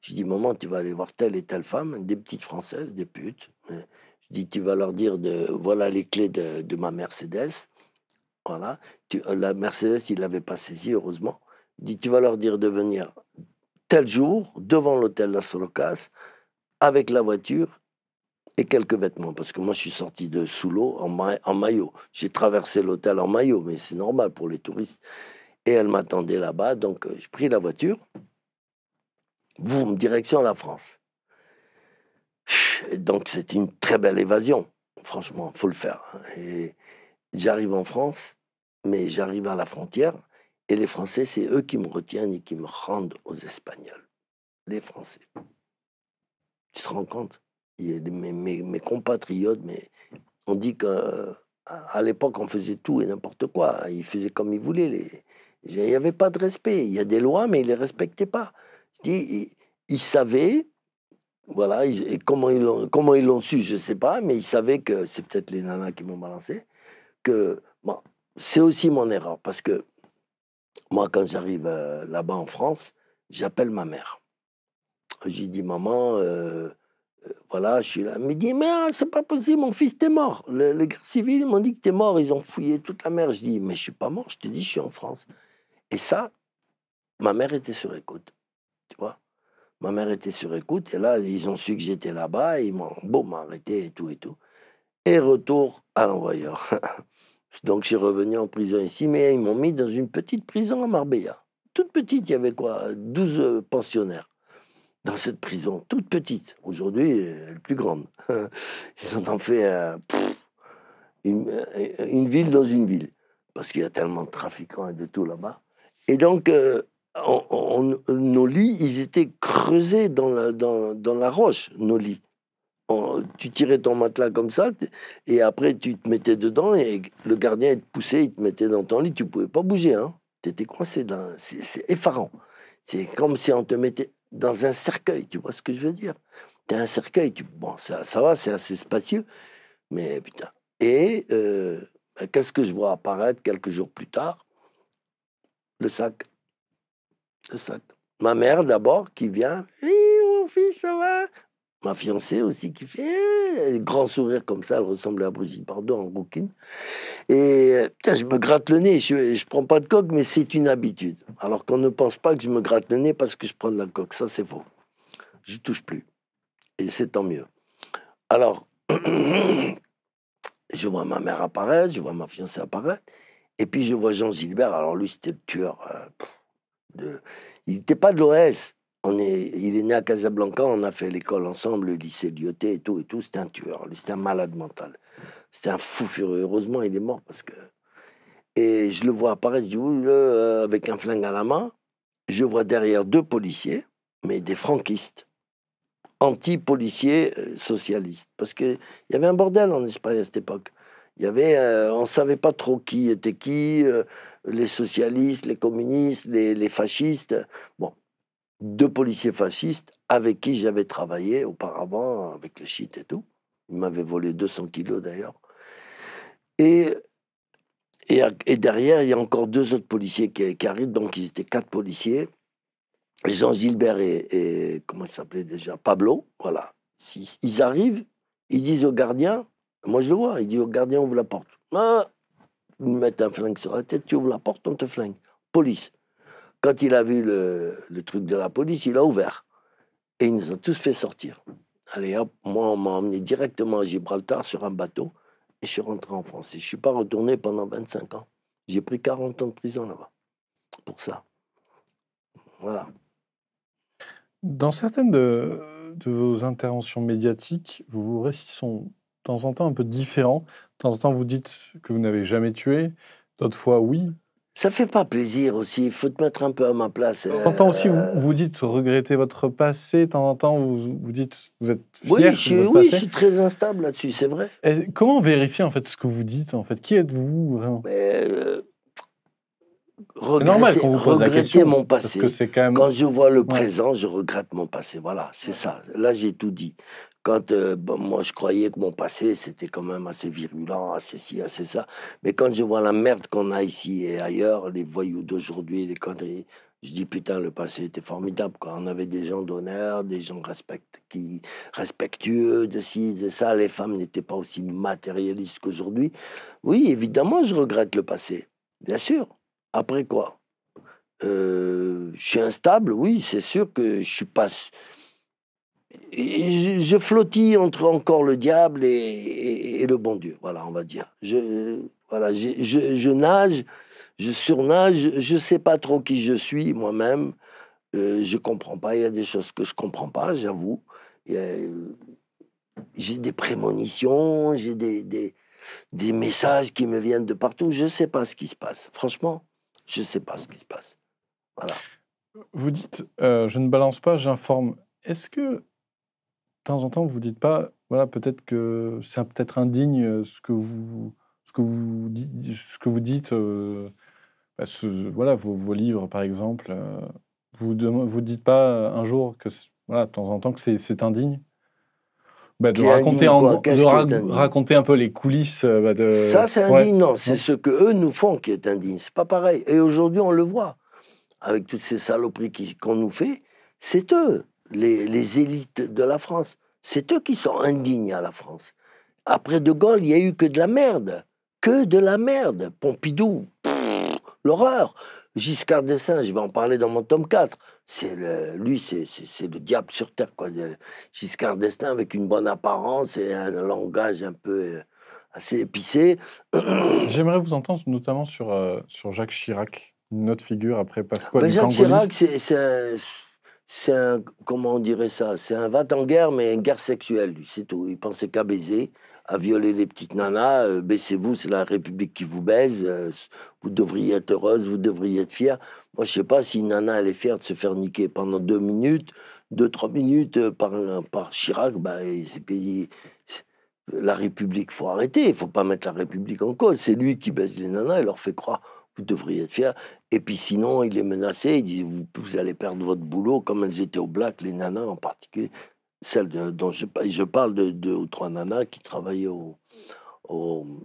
Je dis, maman, tu vas aller voir telle et telle femme, des petites françaises, des putes. Je dis, tu vas leur dire, de, voilà les clés de, ma Mercedes. Voilà. la Mercedes, il l'avait pas saisie, heureusement. Je dis, tu vas leur dire de venir tel jour, devant l'hôtel La Solocas, avec la voiture et quelques vêtements. Parce que moi, je suis sorti de sous l'eau en, en maillot. J'ai traversé l'hôtel en maillot, mais c'est normal pour les touristes. Et elle m'attendait là-bas, donc euh, j'ai pris la voiture. Boum, direction la France. donc c'est une très belle évasion. Franchement, faut le faire. Hein. Et j'arrive en France, mais j'arrive à la frontière. Et les Français, c'est eux qui me retiennent et qui me rendent aux Espagnols. Les Français. Tu te rends compte mes, compatriotes, mais on dit qu'à l'époque, on faisait tout et n'importe quoi. Ils faisaient comme ils voulaient. Il n'y avait pas de respect. Il y a des lois, mais ils ne les respectaient pas. Je dis, ils, savaient voilà, et comment ils l'ont, comment ils l'ont su, je ne sais pas, mais ils savaient que c'est peut-être les nanas qui m'ont balancé. Que bon, c'est aussi mon erreur parce que moi, quand j'arrive euh, là-bas en France, j'appelle ma mère. J'ai dit, maman, euh, euh, voilà, je suis là. Elle me dit, mais ah, c'est pas possible, mon fils, t'es mort. les gardes civils m'ont dit que t'es mort, ils ont fouillé toute la mer. Je dis, mais je suis pas mort, je te dis, je suis en France. Et ça, ma mère était sur écoute, tu vois. Ma mère était sur écoute, et là, ils ont su que j'étais là-bas, ils m'ont beau arrêté et tout et tout. Et retour à l'envoyeur. [LAUGHS] Donc, je suis revenu en prison ici, mais ils m'ont mis dans une petite prison à Marbella. Toute petite, il y avait quoi 12 pensionnaires dans cette prison, toute petite. Aujourd'hui, elle est plus grande. [LAUGHS] Ils ont en fait euh, euh, une, ville dans une ville, parce qu'il y a tellement de trafiquants et de tout là-bas. Et donc, euh, nos lits, ils étaient creusés dans la, dans la roche, nos lits. tu tirais ton matelas comme ça, et après tu te mettais dedans, et le gardien te poussait, il te mettait dans ton lit, tu pouvais pas bouger. Hein. Tu étais coincé, c'est effarant. C'est comme si on te mettait dans un cercueil, tu vois ce que je veux dire T'es un cercueil, tu... bon, ça, ça va, c'est assez spacieux, mais putain. Et euh, qu'est-ce que je vois apparaître quelques jours plus tard Le sac. Le sac. Ma mère d'abord qui vient, oui, mon fils, ça va ma fiancée aussi qui fait un euh, grand sourire comme ça, elle ressemble à Brigitte Bardot en bouquin. Et euh, je me gratte le nez, je, ne prends pas de coque, mais c'est une habitude. Alors qu'on ne pense pas que je me gratte le nez parce que je prends de la coque, ça c'est faux. Je touche plus. Et c'est tant mieux. Alors, [CLEARS THROAT] je vois ma mère apparaître, je vois ma fiancée apparaître, et puis je vois Jean Gilbert. Alors lui, c'était le tueur. Euh, de... Il n'était pas de l'OS, on est, il est né à Casablanca, on a fait l'école ensemble, le lycée Lyoté et tout, et tout. C'était un tueur, c'était un malade mental. C'était un fou furieux. Heureusement, il est mort parce que. Et je le vois apparaître, je dis, euh, avec un flingue à la main. Je vois derrière deux policiers, mais des franquistes, anti-policiers euh, socialistes. Parce qu'il y avait un bordel en Espagne à cette époque. Il y avait, euh, on ne savait pas trop qui était qui, les socialistes, les communistes, les, les fascistes. Bon, deux policiers fascistes avec qui j'avais travaillé auparavant, avec le shit et tout. Ils m'avaient volé 200 kilos d'ailleurs. Et, et, derrière, il y a encore deux autres policiers qui, arrivent, donc ils étaient quatre policiers. Jean Gilbert et, comment il s'appelait déjà Pablo, voilà. Ils arrivent, ils disent au gardien, moi je le vois, il dit au gardien ouvre la porte. Ah, ils mettent un flingue sur la tête, tu ouvres la porte, on te flingue. Police. Quand il a vu le, truc de la police, il a ouvert. Et ils nous ont tous fait sortir. Allez hop, moi, on m'a emmené directement à Gibraltar sur un bateau et je suis rentré en France. Et je ne suis pas retourné pendant 25 ans. J'ai pris 40 ans de prison là-bas pour ça. Voilà. Dans certaines de, de vos interventions médiatiques, vous vous récits sont de temps en temps un peu différents. De temps en temps, vous dites que vous n'avez jamais tué. D'autres fois, oui. Ça fait pas plaisir aussi, il faut te mettre un peu à ma place. De euh, en temps aussi, vous, euh. vous dites regretter votre passé, de temps en temps vous, vous dites vous êtes fier oui, je, de votre oui, je suis très instable là-dessus, c'est vrai. comment vérifier en fait ce que vous dites en fait Qui êtes-vous vraiment euh, regretter, mon passé. Parce quand, je vois le présent, je regrette mon passé. Voilà, c'est ça. Là, j'ai tout dit. Quand euh, moi, je croyais que mon passé, c'était quand même assez virulent, assez ci, assez ça. Mais quand je vois la merde qu'on a ici et ailleurs, les voyous d'aujourd'hui, les quand je dis putain, le passé était formidable. quand On avait des gens d'honneur, des gens respect qui, respectueux de ci, de ça. Les femmes n'étaient pas aussi matérialistes qu'aujourd'hui. Oui, évidemment, je regrette le passé. Bien sûr. Après quoi euh, Je suis instable, oui, c'est sûr que je suis pas. Je, flottis entre encore le diable et, le bon Dieu, voilà, on va dire. Je, voilà, je, nage, je surnage, je sais pas trop qui je suis moi-même. Euh, je comprends pas. Il y a des choses que je comprends pas, j'avoue. j'ai des prémonitions, j'ai des, des, des, messages qui me viennent de partout. Je sais pas ce qui se passe. Franchement, je ne sais pas ce qui se passe. Voilà. Vous dites, euh, je ne balance pas, j'informe. Est-ce que, de temps en temps, vous ne dites pas, voilà, peut-être que c'est peut-être indigne euh, ce que vous, ce que vous, dites, ce que vous dites, euh, bah, voilà, vos, livres, par exemple. vous ne vous dites pas un jour que, voilà, de temps en temps, que c'est indigne bah, de, raconter, un peu les coulisses euh, bah, de... Ça, c'est indigne, non. C'est ce que eux nous font qui est indigne. C'est pas pareil. Et aujourd'hui, on le voit. Avec toutes ces saloperies qu'on nous fait, c'est eux, les, les élites de la France. C'est eux qui sont indignes à la France. Après De Gaulle, il n'y a eu que de la merde. Que de la merde. Pompidou, l'horreur. Giscard d'Estaing, je vais en parler dans mon tome 4. C'est le, lui, c'est, le diable sur terre. Quoi. Euh, Giscard d'Estaing avec une bonne apparence et un langage un peu euh, assez épicé. [CLEARS THROAT] J'aimerais vous entendre notamment sur, euh, sur Jacques Chirac, une autre figure après Pascal. Ben, Jacques Chirac, c'est, un, comment on dirait ça C'est un va en guerre mais une guerre sexuelle, lui, c'est tout. Il pensait qu'à baiser à violer les petites nanas, euh, baissez-vous, c'est la République qui vous baise, euh, vous devriez être heureuse, vous devriez être fière. Moi, je sais pas si une nana, elle est fière de se faire niquer pendant deux minutes, deux, trois minutes euh, par, par Chirac, bah, la République, faut arrêter, il faut pas mettre la République en cause. C'est lui qui baisse les nanas et leur fait croire vous devriez être fier. Et puis sinon, il est menacé, il dit, vous, vous, allez perdre votre boulot, comme elles étaient au black, les nanas en particulier celle dont je, parle de deux ou trois nanas qui travaillaient au,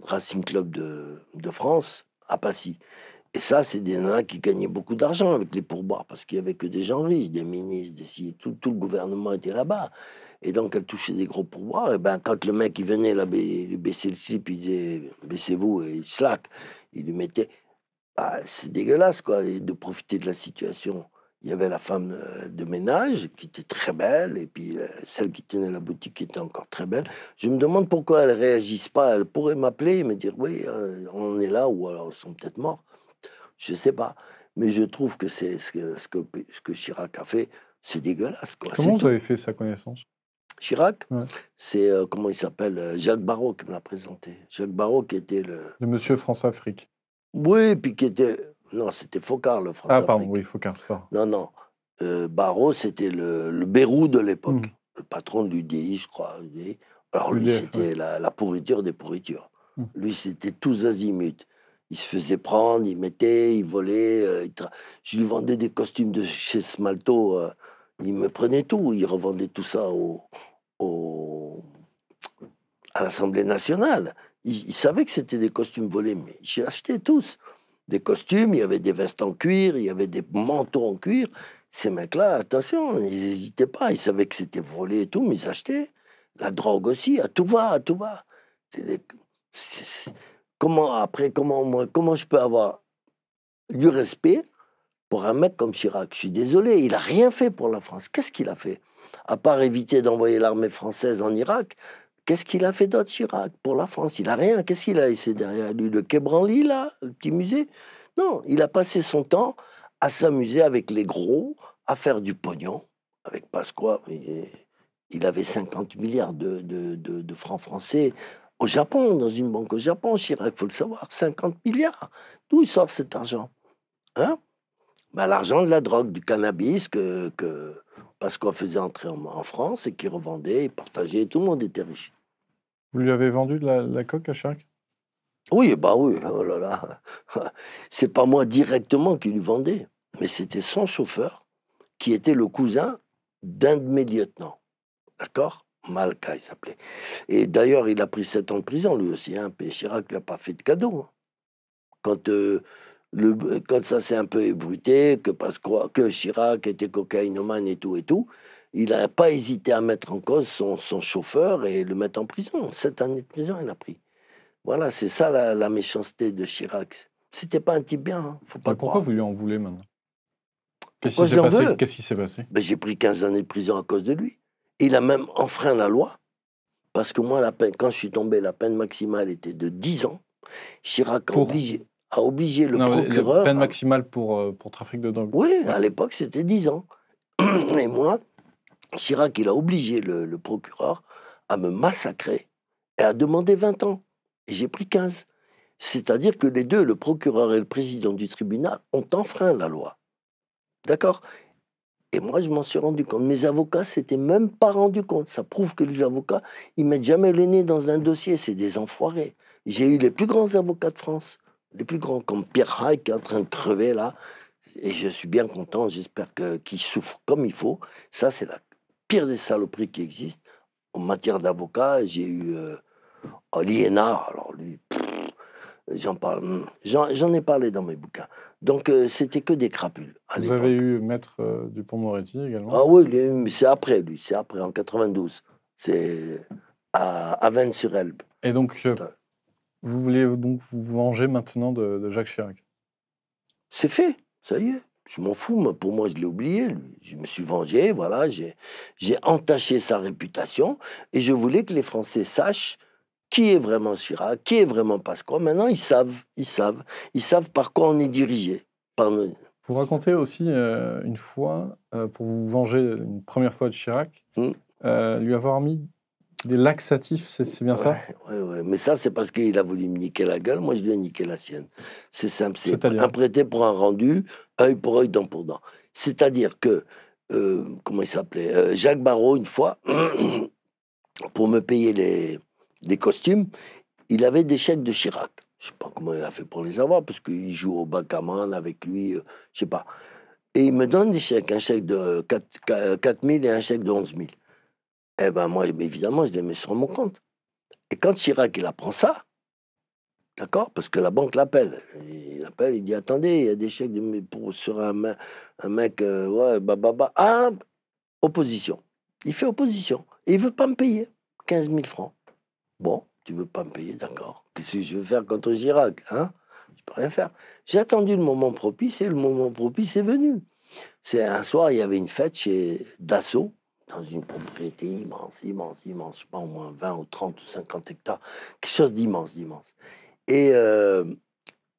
Racing Club de, France à Passy. Et ça, c'est des nanas qui gagnaient beaucoup d'argent avec les pourboires, parce qu'il n'y avait que des gens riches, des ministres, des tout, tout le gouvernement était là-bas. Et donc, elles touchaient des gros pourboires. Et ben, quand le mec, il venait là, lui baissait le slip, il disait « baissez-vous » et il slack. Il lui mettait... Bah, c'est dégueulasse, quoi, de profiter de la situation il y avait la femme euh, de ménage qui était très belle, et puis euh, celle qui tenait la boutique qui était encore très belle. Je me demande pourquoi elle ne réagissent pas. Elle pourrait m'appeler et me dire oui, euh, on est là, ou alors ils sont peut-être morts. Je ne sais pas. Mais je trouve que c'est ce que, ce, que, ce que Chirac a fait, c'est dégueulasse. Comment vous avez fait sa connaissance Chirac, c'est comment il s'appelle Jacques Barraud qui me l'a présenté. Jacques Barraud qui était le. Le monsieur France-Afrique. Oui, puis qui était non, c'était Focard, le Français. Ah, pardon, oui, Focard. Non, non. Euh, Barreau, c'était le, le Bérou de l'époque, mmh. le patron du DI, je crois. Alors lui, c'était la, pourriture des pourritures. Mmh. Lui, c'était tous azimuts. Il se faisait prendre, il mettait, il volait. Euh, je lui vendais des costumes de chez Smalto. Euh, il me prenait tout. Il revendait tout ça au, à l'Assemblée nationale. il, savait que c'était des costumes volés, mais j'ai acheté tous des costumes, il y avait des vestes en cuir, il y avait des manteaux en cuir. Ces mecs-là, attention, ils n'hésitaient pas. Ils savaient que c'était volé et tout, mais ils achetaient. La drogue aussi, à tout va, à tout va. Comment, après, comment, comment je peux avoir du respect pour un mec comme Chirac Je suis désolé, il n'a rien fait pour la France. Qu'est-ce qu'il a fait À part éviter d'envoyer l'armée française en Irak, Qu'est-ce qu'il a fait d'autre, Chirac, pour la France Il a rien. Qu'est-ce qu'il a laissé derrière lui Le Quai Branly, là Le petit musée Non, il a passé son temps à s'amuser avec les gros, à faire du pognon, avec Pasqua. Il avait 50 milliards de, de, francs français au Japon, dans une banque au Japon, Chirac, il faut le savoir, 50 milliards. D'où il sort cet argent hein ben, L'argent de la drogue, du cannabis, que, que Pasqua faisait entrer en, France et qui revendait, et partageait, tout le monde était riche. Vous lui avez vendu de la, coque à Chirac Oui, bah oui, oh là là. [LAUGHS] C'est pas moi directement qui lui vendais, mais c'était son chauffeur qui était le cousin d'un de mes lieutenants. D'accord Malka, il s'appelait. Et d'ailleurs, il a pris sept ans de prison, lui aussi. Hein. Chirac lui a pas fait de cadeau. Hein. Quand, euh, le, quand ça s'est un peu ébruté, que, parce que, que Chirac était cocaïnomane et tout et tout, il n'a pas hésité à mettre en cause son, son, chauffeur et le mettre en prison. Sept années de prison, il a pris. Voilà, c'est ça la, méchanceté de Chirac. C'était pas un type bien, hein, faut pas Pourquoi vous lui en voulez maintenant Qu'est-ce qui s'est passé, qui passé ben, J'ai pris 15 années de prison à cause de lui. Il a même enfreint la loi, parce que moi, la peine, quand je suis tombé, la peine maximale était de 10 ans. Chirac obligé, a obligé le procureur. La peine maximale pour, euh, pour trafic de drogue. Oui, à l'époque, c'était 10 ans. [CLEARS THROAT] Et moi, Chirac, il a obligé le, procureur à me massacrer et à demander 20 ans. Et j'ai pris 15. C'est-à-dire que les deux, le procureur et le président du tribunal, ont enfreint la loi. D'accord Et moi, je m'en suis rendu compte. Mes avocats s'étaient même pas rendus compte. Ça prouve que les avocats, ils mettent jamais le nez dans un dossier. C'est des enfoirés. J'ai eu les plus grands avocats de France. Les plus grands, comme Pierre Haye, qui est en train de crever là. Et je suis bien content. J'espère qu'ils souffre souffrent comme il faut. Ça, c'est la pire des saloperies qui existent. En matière d'avocat, j'ai eu euh, oh, alors lui, j'en parle, hmm, j'en ai parlé dans mes bouquins. Donc euh, c'était que des crapules. Vous avez eu Maître euh, Dupont-Moretti également Ah oui, c'est après lui, c'est après, en 92. C'est à, à Vennes-sur-Elbe. Et donc, euh, vous voulez donc vous venger maintenant de Jacques Chirac C'est fait, ça y est. Je m'en fous, pour moi, je l'ai oublié. Je me suis vengé, voilà, j'ai entaché sa réputation et je voulais que les Français sachent qui est vraiment Chirac, qui est vraiment Pasqua. Maintenant, ils savent, ils savent. Ils savent par quoi on est dirigé. Vous racontez aussi euh, une fois, euh, pour vous venger une première fois de Chirac, hum. euh, lui avoir mis des laxatifs, c'est bien ça Oui, Mais ça, c'est parce qu'il a voulu me niquer la gueule, moi je lui ai niqué la sienne. C'est simple, c'est un prêté pour un rendu, œil pour œil, dent pour dent. C'est-à-dire que, euh, comment il s'appelait euh, Jacques Barrault, une fois, [CLEARS THROAT] pour me payer les, costumes, il avait des chèques de Chirac. Je sais pas comment il a fait pour les avoir, parce qu'il joue au Bacaman avec lui, je euh, je sais pas. Et il me donne des chèques, un chèque de 4, 4 000 et un chèque de 11 000. Eh ben moi, évidemment, je les mets sur mon compte. Et quand Chirac, il apprend ça, d'accord Parce que la banque l'appelle. Il appelle, il dit, attendez, il y a des chèques de, pour, sur un, mec, euh, ouais, bah, bah, bah, ah, opposition. Il fait opposition. Et il veut pas me payer 15 000 francs. Bon, tu veux pas me payer, d'accord. Qu'est-ce que je veux faire contre Chirac hein Je peux rien faire. J'ai attendu le moment propice et le moment propice est venu. C'est un soir, il y avait une fête chez Dassault, dans une propriété immense, immense, immense, pas au moins 20 ou 30 ou 50 hectares, quelque chose d'immense, d'immense. Et, euh,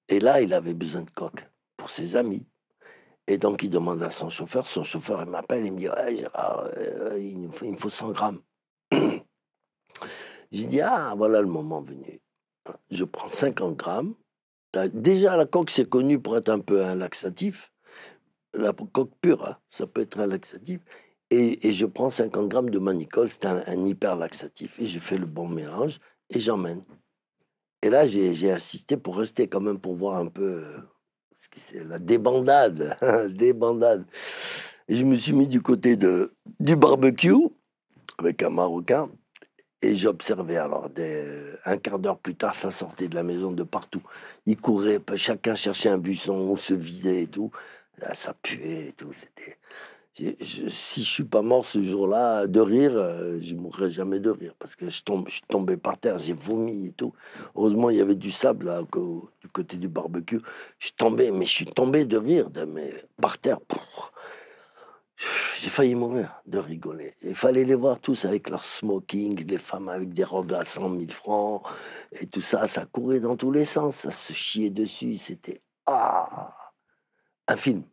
et là, il avait besoin de coque pour ses amis. Et donc, il demande à son chauffeur, son chauffeur il m'appelle, il me dit euh, il, me faut, 100 grammes. [CLEARS THROAT] J'ai dit Ah, voilà le moment venu. Je prends 50 grammes. Déjà, la coque, c'est connu pour être un peu un laxatif. La coque pure, hein, ça peut être un laxatif. Et, je prends 50 grammes de manicole, c'est un, hyper laxatif, Et je fais le bon mélange et j'emmène. Et là, j'ai assisté pour rester quand même, pour voir un peu euh, ce qui c'est, la débandade. [LAUGHS] débandade. Et je me suis mis du côté de, du barbecue avec un Marocain. Et j'observais, alors, des, un quart d'heure plus tard, ça sortait de la maison de partout. Ils couraient, chacun cherchait un buisson, on se vidait et tout. Là, ça puait et tout. C'était si je suis pas mort ce jour-là de rire, euh, je mourrai jamais de rire parce que je, tombe, suis tombé par terre, j'ai vomi et tout. Heureusement, il y avait du sable là, hein, du côté du barbecue. Je suis tombé, mais je suis tombé de rire, mais par terre. J'ai failli mourir de rigoler. Il fallait les voir tous avec leur smoking, les femmes avec des robes à 100 000 francs et tout ça. Ça courait dans tous les sens, ça se chiait dessus. C'était ah, un film.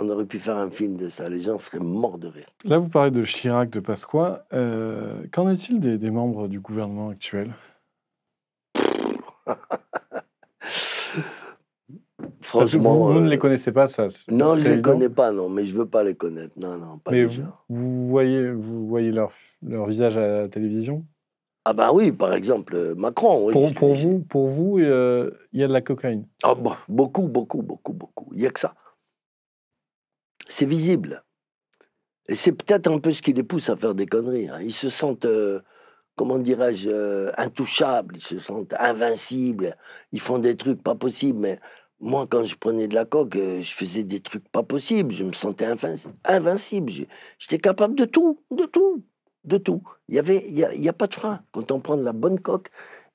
On aurait pu faire un film de ça, les gens seraient morts de rire. Là, vous parlez de Chirac, de Pasqua. Euh, qu'en est-il des, membres du gouvernement actuel [LAUGHS] Franchement, vous, ne euh, les connaissez pas, ça Non, je ne les connais pas, non, mais je ne veux pas les connaître. Non, non, pas du tout. Vous, voyez, vous voyez leur, leur visage à la télévision ah ben oui, par exemple, euh, Macron. pour, vous, pour vous, il y a de la cocaïne. Ah bah, beaucoup, beaucoup, beaucoup, beaucoup. Il n'y a que ça c'est visible. Et c'est peut-être un peu ce qui les pousse à faire des conneries. Hein. Ils se sentent, euh, comment dirais-je, euh, intouchables, ils se sentent invincibles, ils font des trucs pas possibles. Mais moi, quand je prenais de la coque, euh, je faisais des trucs pas possibles, je me sentais invincible. J'étais capable de tout, de tout, de tout. Il n'y avait, il a pas de frein. Quand on prend de la bonne coque,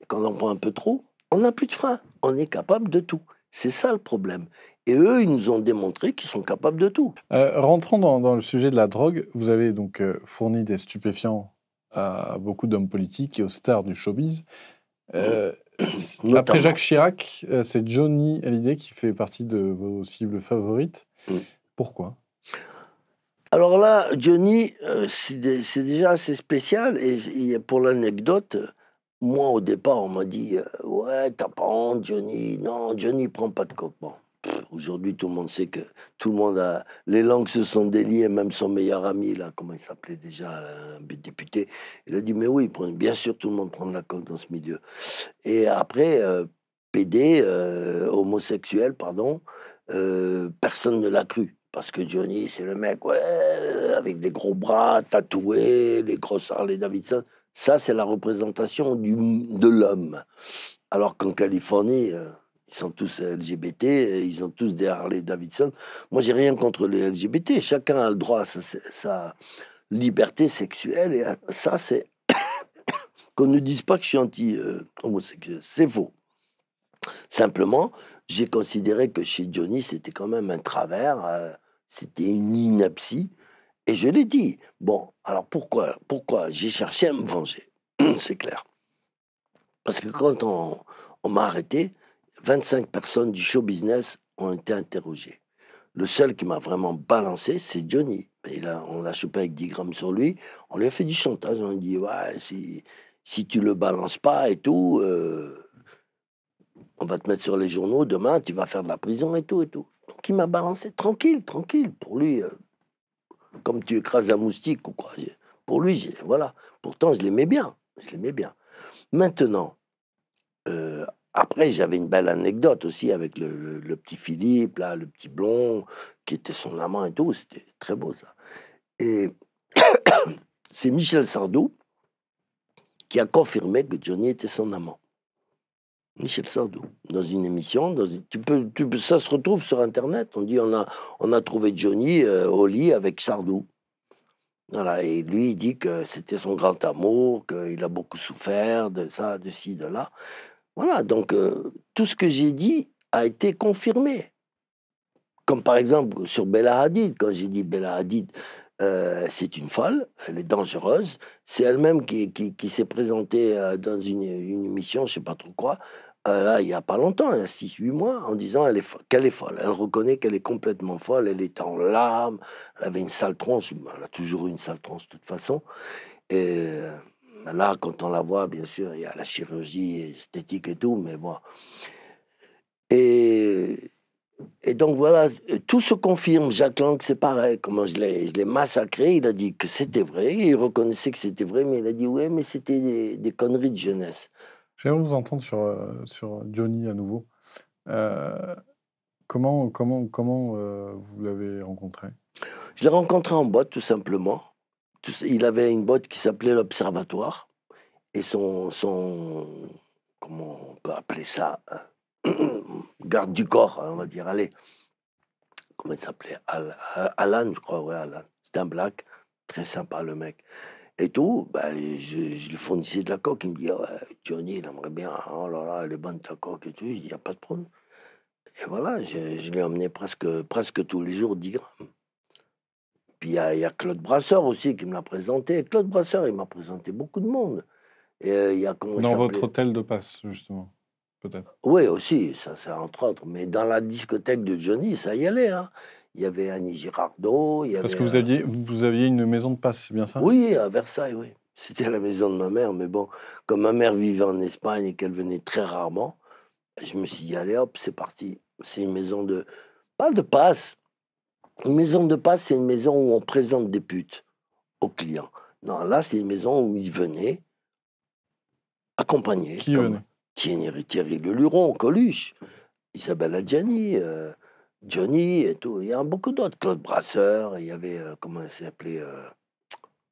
quand on en prend un peu trop, on n'a plus de frein. On est capable de tout. C'est ça le problème. Et eux, ils nous ont démontré qu'ils sont capables de tout. Euh, rentrons dans, le sujet de la drogue. Vous avez donc euh, fourni des stupéfiants à beaucoup d'hommes politiques et aux stars du showbiz. Euh, après Jacques Chirac, euh, c'est Johnny Hallyday qui fait partie de vos cibles favorites. Mm. Pourquoi Alors là, Johnny, c'est déjà assez spécial. Et, pour l'anecdote, moi au départ, on m'a dit Ouais, t'as pas honte, Johnny. Non, Johnny prend pas de copains. Aujourd'hui, tout le monde sait que tout le monde a. Les langues se sont déliées, même son meilleur ami, là, comment il s'appelait déjà, un député, il a dit Mais oui, bien sûr, tout le monde prend la coque dans ce milieu. Et après, euh, PD, euh, homosexuel, pardon, euh, personne ne l'a cru. Parce que Johnny, c'est le mec, ouais, avec des gros bras, tatoués, les grosses les Davidson. Ça, c'est la représentation du, de l'homme. Alors qu'en Californie. Ils sont tous LGBT, ils ont tous des Harley Davidson. Moi, j'ai rien contre les LGBT. Chacun a le droit à sa, liberté sexuelle. Et ça, c'est [COUGHS] qu'on ne dise pas que je suis anti-homosexuel. Euh, c'est faux. Simplement, j'ai considéré que chez Johnny, c'était quand même un travers, euh, c'était une ineptie. Et je l'ai dit. Bon, alors pourquoi Pourquoi J'ai cherché à me venger, [COUGHS] c'est clair. Parce que quand on, on m'a arrêté, 25 personnes du show business ont été interrogées. Le seul qui m'a vraiment balancé, c'est Johnny. là, on l'a chopé avec 10 grammes sur lui. On lui a fait du chantage. On lui a dit ouais, si, si tu le balances pas et tout, euh, on va te mettre sur les journaux. Demain, tu vas faire de la prison et tout et tout. Donc il m'a balancé tranquille, tranquille. Pour lui, euh, comme tu écrases un moustique ou quoi. Pour lui, voilà. Pourtant, je l'aimais bien. Je l'aimais bien. Maintenant, euh, après, j'avais une belle anecdote aussi avec le, le, petit Philippe, là, le petit blond, qui était son amant et tout. C'était très beau, ça. Et [COUGHS] c'est Michel Sardou qui a confirmé que Johnny était son amant. Michel Sardou, dans une émission, dans Tu peux, tu... ça se retrouve sur Internet. On dit on a, on a trouvé Johnny euh, au lit avec Sardou. Voilà, et lui, il dit que c'était son grand amour, qu'il a beaucoup souffert de ça, de ci, de là. Voilà, donc euh, tout ce que j'ai dit a été confirmé. Comme par exemple sur Bella Hadid, quand j'ai dit Bella Hadid, euh, c'est une folle, elle est dangereuse, c'est elle-même qui, s'est présentée euh, dans une, émission, je ne sais pas trop quoi, là, il n'y a pas longtemps, il y a 6-8 mois, en disant qu'elle est, folle. Elle reconnaît qu'elle est complètement folle, elle est en larmes, elle avait une sale tronche, elle a toujours eu une sale tronche de toute façon. Et là, quand on la voit, bien sûr, il y a la chirurgie esthétique et tout, mais bon. Et, et donc voilà, tout se confirme. Jacques Lang, c'est pareil. Comment je l'ai massacré, il a dit que c'était vrai, il reconnaissait que c'était vrai, mais il a dit ouais, mais c'était des, conneries de jeunesse. J'aimerais vous entendre sur, euh, sur Johnny à nouveau. Euh, comment comment, comment euh, vous l'avez rencontré Je l'ai rencontré en boîte, tout simplement il avait une botte qui s'appelait l'Observatoire. Et son, son, Comment on peut appeler ça hein, [CLEARS THROAT] Garde du corps, hein, on va dire. Allez. Comment il s'appelait Alan, je crois. Ouais, Alan. C'était un black. Très sympa, le mec. Et tout, bah, je, lui fournissais de la coque. Il me dit, en Johnny, il aimerait bien. Oh là là, elle est bonne ta coque et tout. il n'y a pas de problème. Et voilà, je, l'ai emmené presque, presque tous les jours 10 grammes. Puis il y, a Claude Brasseur aussi qui me l'a présenté. Claude Brasseur, il m'a présenté beaucoup de monde. Et euh, il y a, dans votre hôtel de passe, justement, peut-être Oui, aussi, ça c'est entre autres. Mais dans la discothèque de Johnny, ça y allait. Hein. Il y avait Annie Girardot. Parce que vous euh, aviez, vous aviez une maison de passe, c'est bien ça Oui, à Versailles, oui. C'était la maison de ma mère, mais bon, comme ma mère vivait en Espagne et qu'elle venait très rarement, je me suis dit, allez hop, c'est parti. C'est une maison de. Pas de passe, une maison de passe, c'est une maison où on présente des putes aux clients. Non, là, c'est une maison où ils venaient accompagnés. Qui comme Thierry, Thierry Leluron, Coluche, Isabelle Adjani, euh, Johnny et tout. Il y a beaucoup d'autres. Claude Brasseur, il y avait, euh, comment il appelé euh,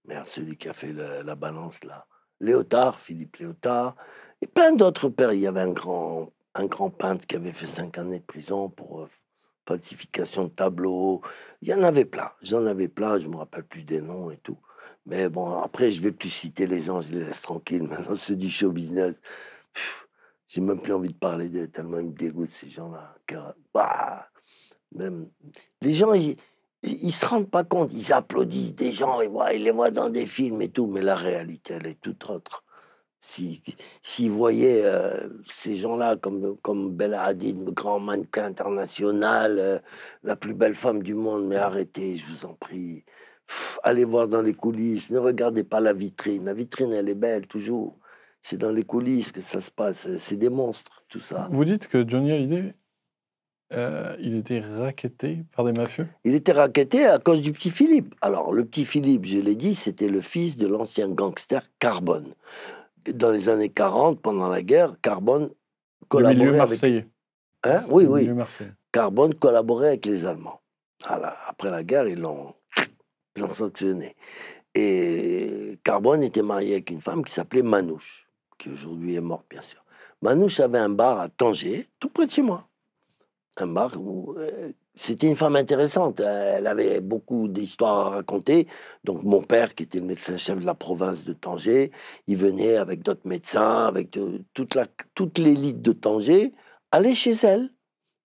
Merde, celui qui a fait la balance, là. Léotard, Philippe Léotard. Et plein d'autres pères. Il y avait un grand, un grand peintre qui avait fait cinq années de prison pour falsification de tableaux. Il y en avait plein. J'en avais plein, je me rappelle plus des noms et tout. Mais bon, après, je vais plus citer les gens, je les laisse tranquilles. [LAUGHS] Maintenant, ceux du show business, j'ai même plus envie de parler d'eux, tellement ils me dégoûtent, ces gens-là. Bah, même... Les gens, ils, ne se rendent pas compte, ils applaudissent des gens, ils, voient, ils les voient dans des films et tout, mais la réalité, elle est toute autre. S'ils si, voyaient voyez euh, ces gens-là comme, comme Bella Hadid, grand mannequin international, euh, la plus belle femme du monde, mais arrêtez, je vous en prie. allez voir dans les coulisses, ne regardez pas la vitrine. La vitrine, elle est belle toujours. C'est dans les coulisses que ça se passe. Euh, c'est des monstres, tout ça. Vous dites que Johnny Hallyday, il était racketté par des mafieux Il était racketté à cause du petit Philippe. Alors, le petit Philippe, je l'ai dit, c'était le fils de l'ancien gangster Carbone dans les années 40, pendant la guerre, Carbone collaborait. Avec... Hein? Oui, oui. Carbone collaborait avec les Allemands. Après la guerre, ils l'ont sanctionné. Et Carbone était marié avec une femme qui s'appelait Manouche, qui aujourd'hui est morte, bien sûr. Manouche avait un bar à Tanger, tout près de chez moi. Un bar où, euh, c'était une femme intéressante. Elle avait beaucoup d'histoires à raconter. Donc mon père, qui était le médecin-chef de la province de Tanger, il venait avec d'autres médecins, avec toute l'élite de Tanger, aller chez elle.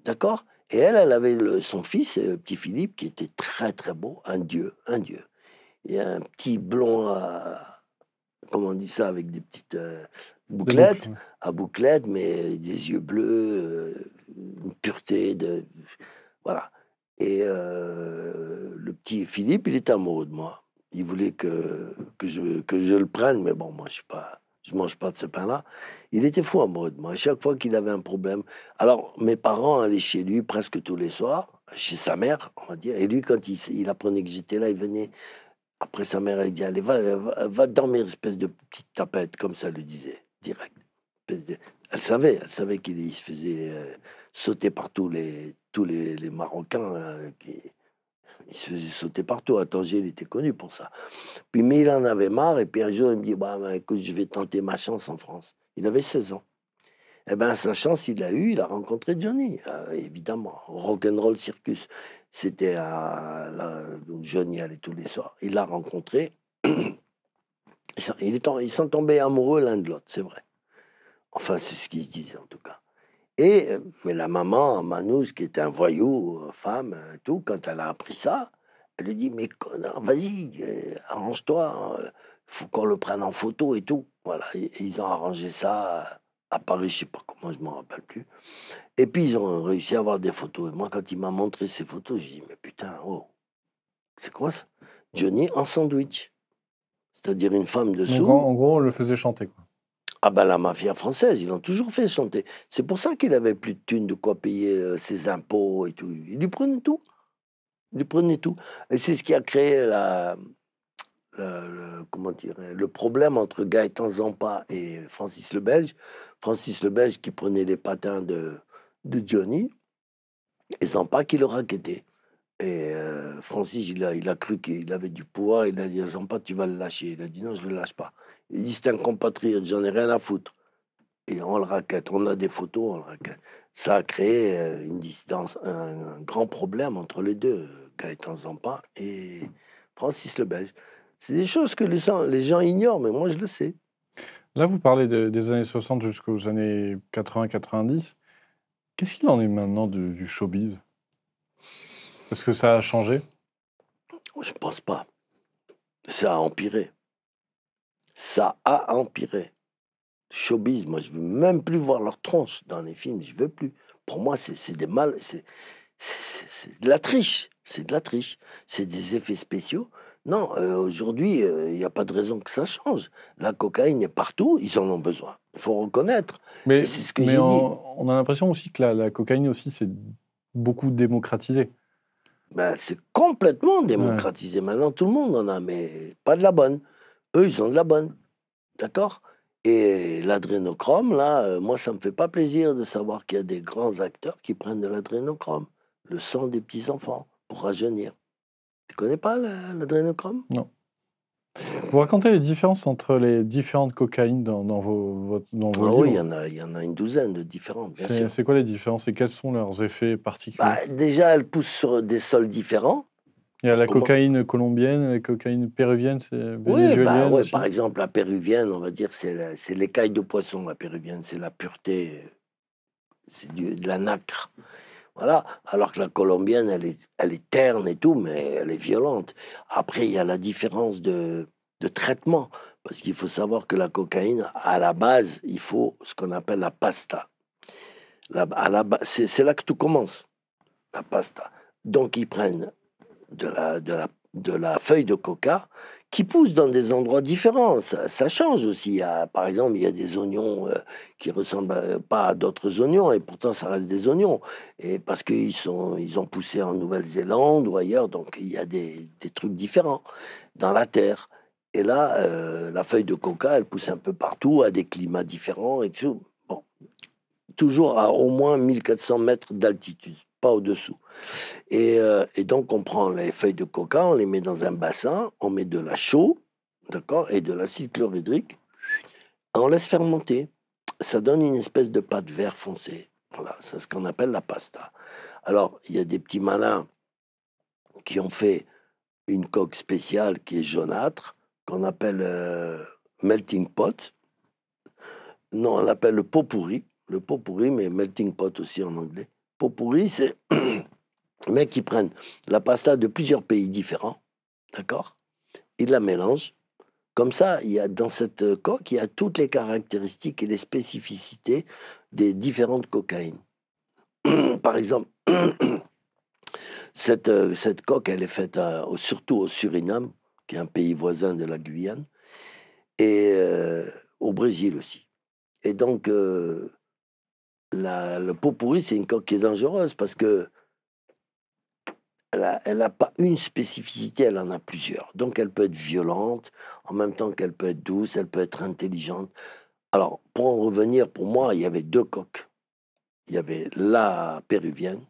D'accord Et elle, elle avait son fils, le euh, petit Philippe, qui était très très beau, un dieu, un dieu. Et un petit blond à... Comment on dit ça Avec des petites... Euh, bouclettes. à bouclettes, mais des yeux bleus, euh, une pureté de voilà. Et le petit Philippe, il était amoureux de moi. Il voulait que, que, je, que je le prenne, mais bon, moi, je suis mange pas de ce pain-là. Il était fou amoureux de moi. chaque fois qu'il avait un problème, alors mes parents allaient chez lui presque tous les soirs, chez sa mère, on va dire. Et lui, quand il, apprenait que j'étais là, il venait. Après, sa mère, elle dit Allez, va, dormir, espèce de petite tapette, comme ça le disait, direct. Elle savait, elle savait qu'il se faisait sauter par tous les, tous les, Marocains euh, qui se faisaient sauter partout. À Tangier, il était connu pour ça. Puis, mais il en avait marre. Et puis un jour, il me dit bah, bah écoute, je vais tenter ma chance en France. Il avait 16 ans. Eh bien, sa chance, il l'a eu, il a rencontré Johnny, euh, Rock and Rock'n'roll Circus. C'était à là où Johnny allait tous les soirs. Il l'a rencontré. [CLEARS THROAT] Ils sont, ils sont tombés amoureux l'un de l'autre, c'est vrai. Enfin, c'est ce qu'ils se disaient en tout cas. Et euh, la maman, Manous, qui était un voyou, euh, femme, euh, tout, quand elle a appris ça, elle lui dit Mais vas-y, arrange-toi, faut qu'on le prenne en photo et tout. Voilà, ils ont arrangé ça à Paris, je sais pas comment, je m'en rappelle plus. Et puis ils ont réussi à avoir des photos. Et moi, quand il m'a montré ces photos, je dis mais putain, oh, c'est quoi ça Johnny en sandwich, c'est-à-dire une femme dessous. En gros, on le faisait chanter. Quoi. Ah ben la mafia française, ils l'ont toujours fait chanter. C'est pour ça qu'il avait plus de thunes, de quoi payer euh, ses impôts et tout. Il lui prenait tout. Il lui prenait tout. Et c'est ce qui a créé la, le, comment le problème entre Gaëtan Zampa et Francis le Belge. Francis le Belge qui prenait les patins de, Johnny et Zampa qui le raquettait. Et euh, Francis, il a, il a cru qu'il avait du pouvoir. Il a dit à Zampa, tu vas le lâcher. Il a dit non, je ne le lâche pas. Il dit c'est un compatriote, j'en ai rien à foutre. Et on le raquette, on a des photos, on le raquette. Ça a créé euh, une distance, un, grand problème entre les deux, euh, Gaëtan Zampa et Francis Le Belge. C'est des choses que les gens, ignorent, mais moi je le sais. Là, vous parlez des années 60 jusqu'aux années 80-90. Qu'est-ce qu'il en est maintenant du showbiz Est-ce que ça a changé Je ne pense pas. Ça a empiré ça a empiré. Showbiz, moi, je veux même plus voir leur tronche dans les films, je veux plus. Pour moi, c'est des mal, c'est de la triche, c'est de la triche, c'est des effets spéciaux. Non, euh, aujourd'hui, euh, il n'y a pas de raison que ça change. La cocaïne est partout, ils en ont besoin. Il faut reconnaître. Mais c'est que On a l'impression aussi que la, la cocaïne aussi, c'est beaucoup démocratisée. Ben, c'est complètement démocratisé. Maintenant, tout le monde en a, mais pas de la bonne eux, ils ont de la bonne. D'accord Et l'adrénochrome, là, euh, moi, ça ne me fait pas plaisir de savoir qu'il y a des grands acteurs qui prennent de l'adrénochrome, le sang des petits-enfants, pour rajeunir. Tu connais pas l'adrénochrome Non. Vous racontez les différences entre les différentes cocaïnes dans, dans vos, dans vos ah Oui, il y, en a, il y en a une douzaine de différentes. C'est quoi les différences et quels sont leurs effets particuliers bah, Déjà, elles poussent sur des sols différents. Il y a la cocaïne colombienne, la cocaïne péruvienne, c'est Oui, bah par exemple, la péruvienne, on va dire, c'est l'écaille de poisson, la péruvienne, c'est la pureté, c'est de la nacre. Voilà. Alors que la colombienne, elle est, elle est terne et tout, mais elle est violente. Après, il y a la différence de, de traitement, parce qu'il faut savoir que la cocaïne, à la base, il faut ce qu'on appelle la pasta. la, c'est là que tout commence, la pasta. Donc, ils prennent de la, de de la feuille de coca qui pousse dans des endroits différents. Ça, change aussi. par exemple, il y a des oignons qui euh, qui ressemblent euh, pas à d'autres oignons, et pourtant ça reste des oignons. Et parce qu'ils sont, ils ont poussé en Nouvelle-Zélande ou ailleurs, donc il y a des, des, trucs différents dans la terre. Et là, euh, la feuille de coca, elle pousse un peu partout, à des climats différents et tout. toujours à au moins 1400 mètres d'altitude pas au-dessous. Euh, et, donc, on prend les feuilles de coca, on les met dans un bassin, on met de la chaux, d'accord, et de l'acide chlorhydrique, on laisse fermenter. Ça donne une espèce de pâte vert foncé. Voilà, c'est ce qu'on appelle la pasta. Alors, il y a des petits malins qui ont fait une coque spéciale qui est jaunâtre, qu'on appelle euh, melting pot. Non, on l'appelle le pot pourri, le pot pourri, mais melting pot aussi en anglais pourris, pourri, c'est mecs qui prennent la pasta de plusieurs pays différents, d'accord Ils la mélangent. Comme ça, il y a, dans cette coque, il y a toutes les caractéristiques et les spécificités des différentes cocaïnes. [CLEARS THROAT] Par exemple, [CLEARS THROAT] cette, euh, cette coque, elle est faite euh, surtout au Suriname, qui est un pays voisin de la Guyane, et euh, au Brésil aussi. Et donc, la, le pot pourri, c'est une coque qui est dangereuse parce que elle n'a pas une spécificité, elle en a plusieurs. Donc elle peut être violente, en même temps qu'elle peut être douce, elle peut être intelligente. Alors, pour en revenir, pour moi, il y avait deux coques. Il y avait la péruvienne,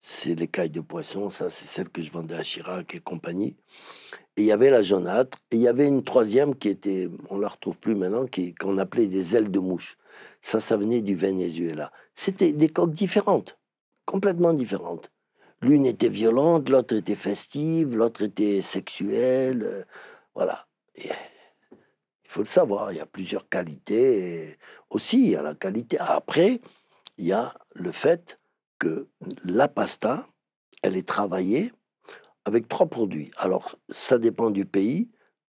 c'est l'écaille de poisson, ça c'est celle que je vendais à Chirac et compagnie il y avait la jaunâtre. Et il y avait une troisième qui était, on la retrouve plus maintenant, qu'on appelait des ailes de mouche. Ça, ça venait du Venezuela. C'était des coques différentes, complètement différentes. L'une était violente, l'autre était festive, l'autre était sexuelle. Euh, voilà. il faut le savoir, il y a plusieurs qualités. aussi, il la qualité. Après, il y a le fait que la pasta, elle est travaillée avec trois produits. Alors, ça dépend du pays.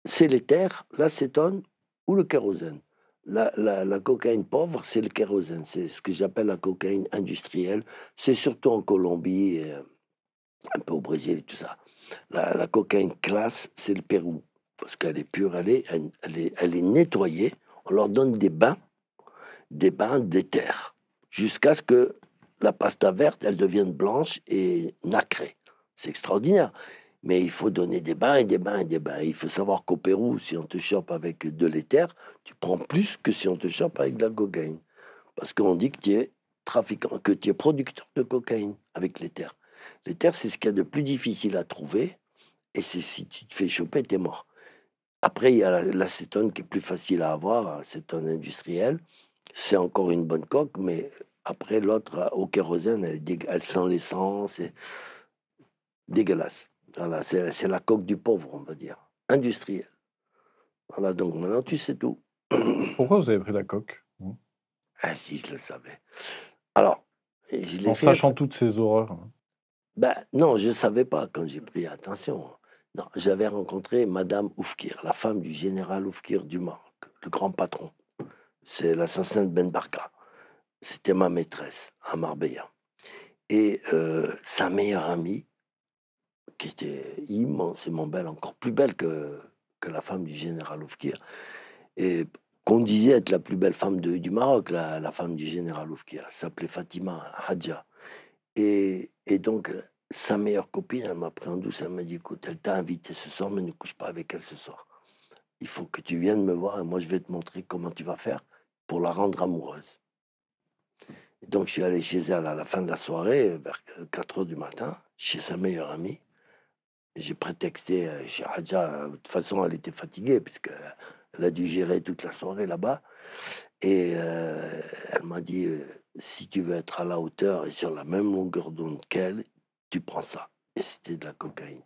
C'est l'éther, l'acétone ou le kérosène. La, cocaïne pauvre, c'est le kérosène. C'est ce que j'appelle la cocaïne industrielle. C'est surtout en Colombie, euh, un peu au Brésil et tout ça. La, cocaïne classe, c'est le Pérou. Parce qu'elle est pure, elle elle est, elle est nettoyée. On leur donne des bains, des bains d'éther, jusqu'à ce que la pasta verte, elle devienne blanche et nacrée. C'est extraordinaire. Mais il faut donner des bains et des bains et des bains. Il faut savoir qu'au Pérou, si on te chope avec de l'éther, tu prends plus que si on te chope avec de la cocaïne. Parce qu'on dit que tu es trafiquant, que tu es producteur de cocaïne avec l'éther. L'éther, c'est ce qu'il y a de plus difficile à trouver. Et c'est si tu te fais choper, tu es mort. Après, il y a l'acétone qui est plus facile à avoir, un industriel. C'est encore une bonne coque, mais après, l'autre, au kérosène, elle, elle sent l'essence. Et dégueulasse. Voilà, c'est la coque du pauvre, on va dire, industrielle. Voilà, donc maintenant tu sais tout. [COUGHS] Pourquoi vous avez pris la coque Ah si, je le savais. Alors, je En fait... sachant toutes ces horreurs. Hein ben non, je ne savais pas quand j'ai pris attention. Hein. Non, j'avais rencontré Madame Oufkir, la femme du général Oufkir du le grand patron. C'est l'assassin de Ben Barka. C'était ma maîtresse à Marbella. Et euh, sa meilleure amie, qui était immensément belle, encore plus belle que, que la femme du général Oufkir, et qu'on disait être la plus belle femme de, du Maroc, la, la, femme du général Oufkir. s'appelait Fatima Hadja. Et, et, donc, sa meilleure copine, elle m'a pris en douce, elle m'a dit, écoute, elle t'a invité ce soir, mais ne couche pas avec elle ce soir. Il faut que tu viennes me voir et moi, je vais te montrer comment tu vas faire pour la rendre amoureuse. donc, je suis allé chez elle à la fin de la soirée, vers 4 heures du matin, chez sa meilleure amie. J'ai prétexté euh, chez Hadja, euh, de toute façon, elle était fatiguée, puisqu'elle euh, a dû gérer toute la soirée là-bas. Et elle m'a dit si tu veux être à la hauteur et sur la même longueur d'onde qu'elle, tu prends ça. Et c'était de la cocaïne.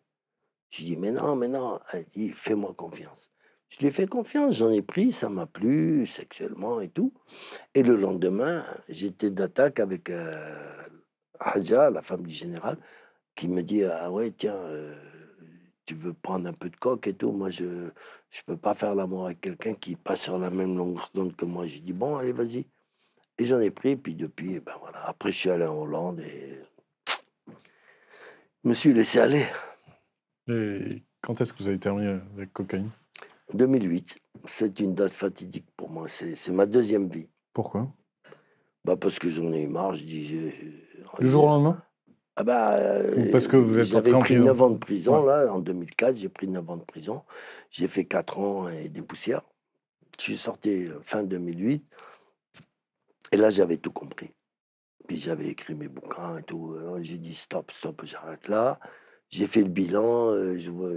Je dis mais non, mais non. Elle dit fais-moi confiance. Je lui ai fait confiance, j'en ai pris, ça m'a plu sexuellement et tout. Et le lendemain, j'étais d'attaque avec Hadja, la femme du général, qui me dit ah ouais, tiens tu veux prendre un peu de coque et tout. Moi, je ne peux pas faire l'amour avec quelqu'un qui passe sur la même longueur d'onde que moi. J'ai dit, bon, allez, vas-y. Et j'en ai pris, puis depuis, eh ben voilà. Après, je suis allé en Hollande et je me suis laissé aller. Et quand est-ce que vous avez terminé avec cocaïne 2008. C'est une date fatidique pour moi. C'est ma deuxième vie. Pourquoi bah Parce que j'en ai eu marre. Je dis, Du jour au lendemain ah bah, parce que vous êtes entré en prison. 9 ans de prison, là, en 2004, j'ai pris 9 ans de prison. J'ai fait 4 ans et des poussières. Je suis sorti euh, fin 2008. Et là, j'avais tout compris. Puis j'avais écrit mes bouquins et tout. Euh, j'ai dit stop, stop, j'arrête là. J'ai fait le bilan. Euh, je vois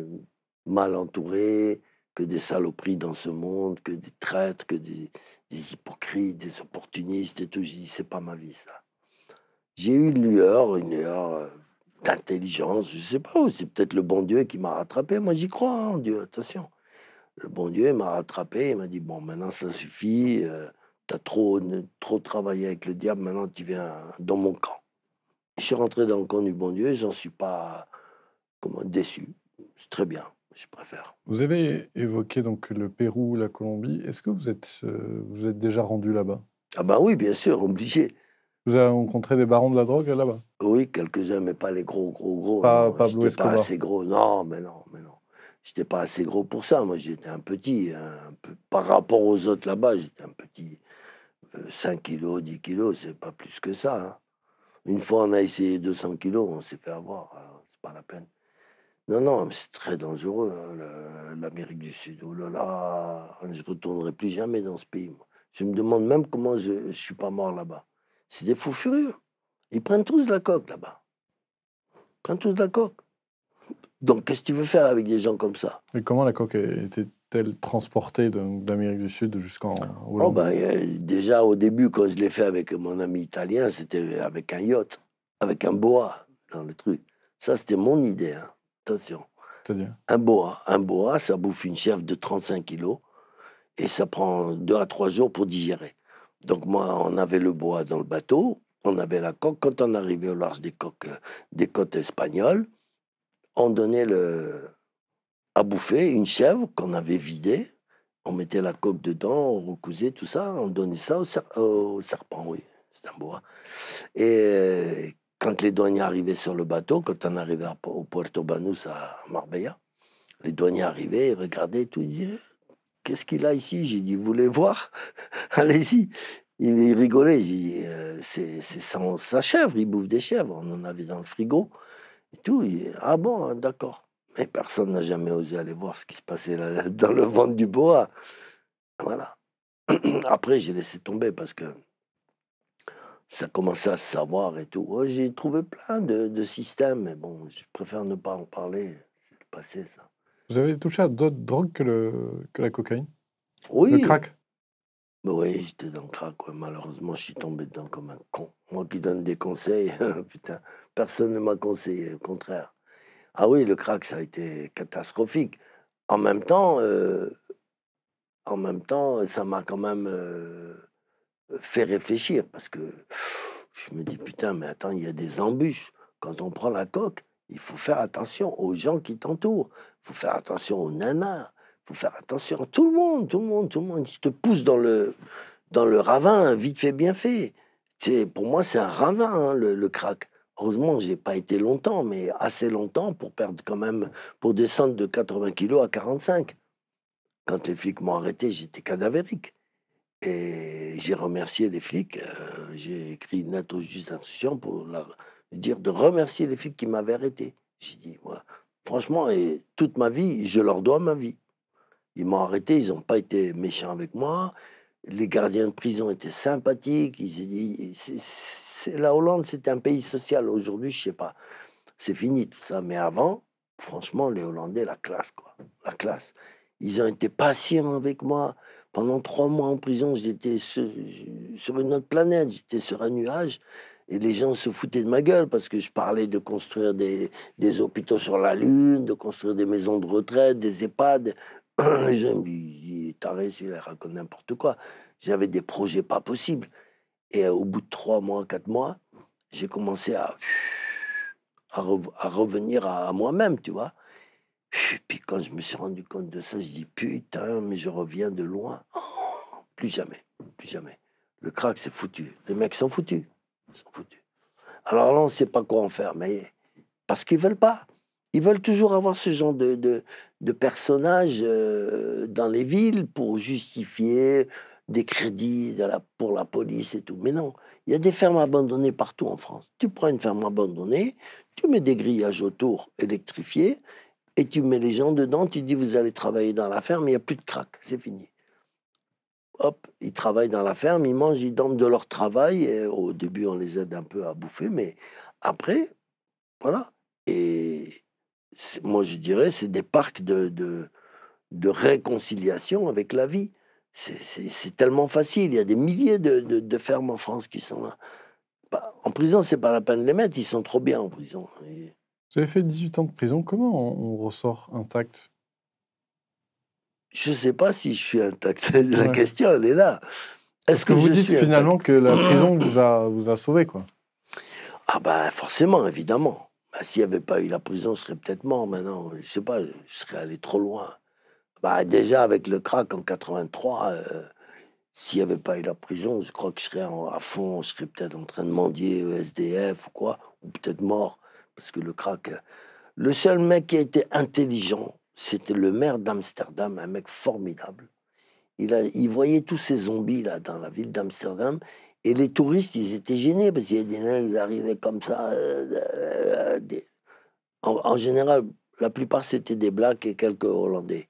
mal entouré, que des saloperies dans ce monde, que des traîtres, que des, des hypocrites, des opportunistes et tout. J'ai dit c'est pas ma vie, ça j'ai eu une lueur, une lueur d'intelligence, je sais pas, c'est peut-être le bon Dieu qui m'a rattrapé. Moi, j'y crois hein, Dieu, attention. Le bon Dieu m'a rattrapé, il m'a dit Bon, maintenant ça suffit, euh, Tu as trop, trop travaillé avec le diable, maintenant tu viens dans mon camp. Je suis rentré dans le camp du bon Dieu, j'en suis pas comment, déçu. C'est très bien, je préfère. Vous avez évoqué donc le Pérou, la Colombie. Est-ce que vous êtes, euh, vous êtes déjà rendu là-bas Ah, ben oui, bien sûr, obligé. Vous avez rencontré des barons de la drogue là-bas Oui, quelques-uns, mais pas les gros, gros, gros. Pas, pas, pas assez gros. Non, mais non, mais non. J'étais pas assez gros pour ça. Moi, j'étais un petit. Un peu, par rapport aux autres là-bas, j'étais un petit. 5 euh, kilos, 10 kilos, c'est pas plus que ça. Hein. Une fois, on a essayé 200 kilos, on s'est fait avoir. Hein, c'est pas la peine. Non, non, c'est très dangereux, hein, l'Amérique du Sud. Oh là là, je retournerai plus jamais dans ce pays. Je me demande même comment je, je suis pas mort là-bas. C'est des fous furieux. Ils prennent tous de la coque là-bas. Ils prennent tous de la coque. Donc qu'est-ce que tu veux faire avec des gens comme ça Et comment la coque était-elle transportée d'Amérique du Sud jusqu'en oh, bah, euh, Déjà au début, quand je l'ai fait avec mon ami italien, c'était avec un yacht, avec un boa dans le truc. Ça, c'était mon idée. Hein. Attention. Un boa. Un boa, ça bouffe une chèvre de 35 kilos et ça prend deux à trois jours pour digérer. Donc moi, on avait le bois dans le bateau, on avait la coque. Quand on arrivait au large des, coques, euh, côtes espagnoles, on donnait à bouffer une chèvre qu'on avait vidée. On mettait la coque dedans, on recousait tout ça, on donnait ça au, serpent, oui, c'est un bois. Et quand les douaniers arrivaient sur le bateau, quand on arrivait au Puerto Banus, à Marbella, les douaniers arrivaient, et regardaient tout, ils qu'est-ce qu'il a ici J'ai dit, vous voulez voir [LAUGHS] Allez-y. Il rigolait, j'ai dit, euh, c'est sa chèvre, il bouffe des chèvres, on en avait dans le frigo et tout. ah bon, hein, d'accord. Mais personne n'a jamais osé aller voir ce qui se passait [LAUGHS] dans le ventre du bois. Voilà. [CLEARS THROAT] Après, j'ai laissé tomber parce que ça commençait à se savoir et tout. J'ai trouvé plein de, de systèmes, mais bon, je préfère ne pas en parler. C'est le passé, ça. Vous avez touché à d'autres drogues que, le, que la cocaïne Oui. Le crack Oui, j'étais dans le crack. Malheureusement, je suis tombé dedans comme un con. Moi qui donne des conseils, [LAUGHS] putain, personne ne m'a conseillé, au contraire. Ah oui, le crack, ça a été catastrophique. En même temps, euh, en même temps ça m'a quand même euh, fait réfléchir parce que je me dis, putain, mais attends, il y a des embûches. Quand on prend la coque, il faut faire attention aux gens qui t'entourent. Il faut faire attention aux nanas. Il faut faire attention à tout le monde, tout le monde, tout le monde. Ils te poussent dans le, dans le ravin, vite fait, bien fait. C'est, pour moi, c'est un ravin, hein, le, crack. Heureusement, je n'ai pas été longtemps, mais assez longtemps pour perdre quand même, pour descendre de 80 kilos à 45. Quand les flics m'ont arrêté, j'étais cadavérique. Et j'ai remercié les flics. Euh, j'ai écrit une lettre au juge d'instruction pour la, dire de remercier les flics qui m'avaient arrêté. J'ai dit, franchement, et toute ma vie, je leur dois ma vie. Ils m'ont arrêté, ils n'ont pas été méchants avec moi. Les gardiens de prison étaient sympathiques. Ils, la Hollande, c'était un pays social. Aujourd'hui, je sais pas. C'est fini tout ça. Mais avant, franchement, les Hollandais, la classe, quoi. La classe. Ils ont été patients avec moi. Pendant trois mois en prison, j'étais sur, une autre planète, j'étais sur un nuage. Et les gens se foutaient de ma gueule parce que je parlais de construire des, des hôpitaux sur la Lune, de construire des maisons de retraite, des EHPAD. [CLEARS THROAT] Les gens me disaient, taré, il raconte n'importe quoi. J'avais des projets pas possibles. Et euh, au bout de trois mois, quatre mois, j'ai commencé à, à, revenir à, à moi-même, tu vois. Puis quand je me suis rendu compte de ça, je dis putain, mais je reviens de loin. Plus jamais, plus jamais. Le crack, c'est foutu. Les mecs sont foutus. Alors là, on ne sait pas quoi en faire, mais parce qu'ils ne veulent pas. Ils veulent toujours avoir ce genre de, de, personnages euh, dans les villes pour justifier des crédits pour la police et tout. Mais non, il y a des fermes abandonnées partout en France. Tu prends une ferme abandonnée, tu mets des grillages autour électrifiés et tu mets les gens dedans, tu dis vous allez travailler dans la ferme, il n'y a plus de craque, c'est fini hop, ils travaillent dans la ferme, ils mangent, ils dorment de leur travail. Et au début, on les aide un peu à bouffer, mais après, voilà. Et moi, je dirais, c'est des parcs de, de, réconciliation avec la vie. C'est tellement facile. Il y a des milliers de, de fermes en France qui sont là. Bah, en prison, c'est pas la peine de les mettre. Ils sont trop bien en prison. Vous avez fait 18 ans de prison. Comment on ressort intact je ne sais pas si je suis intact. [LAUGHS] La question, elle est là. Est-ce que, vous dites finalement que la [CLEARS THROAT] prison vous a, vous a sauvé, quoi Ah ben forcément, évidemment. Bah, s'il n'y avait pas eu la prison, je serais peut-être mort maintenant. Je ne sais pas, je serais allé trop loin. Bah déjà, avec le crack en 83, euh, s'il n'y avait pas eu la prison, je crois que je serais à fond, je serais peut-être en train de mendier au SDF ou quoi, ou peut-être mort, parce que le crack... Euh, le seul mec qui a été intelligent, c'était le maire d'Amsterdam, un mec formidable. Il, a, il voyait tous ces zombies là dans la ville d'Amsterdam. Et les touristes, ils étaient gênés parce qu'il y avait des ils arrivaient comme ça. Euh, euh, euh, en, général, la plupart c'était des blacks et quelques hollandais.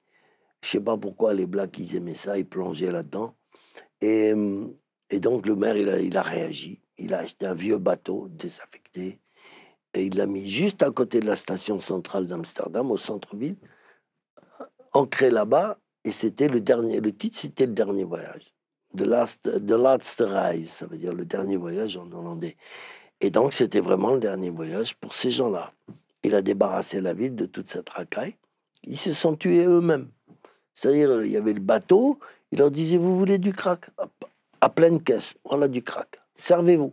Je sais pas pourquoi les blacks ils aimaient ça, ils plongeaient là-dedans. Et, et, donc le maire il a, il a, réagi. Il a acheté un vieux bateau désaffecté et il l'a mis juste à côté de la station centrale d'Amsterdam, au centre-ville ancré là-bas, et c'était le dernier, le titre c'était le dernier voyage. The Last, The Last Rise, ça veut dire le dernier voyage en hollandais. Et donc c'était vraiment le dernier voyage pour ces gens-là. Il a débarrassé la ville de toute cette racaille. Ils se sont tués eux-mêmes. C'est-à-dire, il y avait le bateau, il leur disait, vous voulez du crack À pleine caisse, voilà du crack. Servez-vous.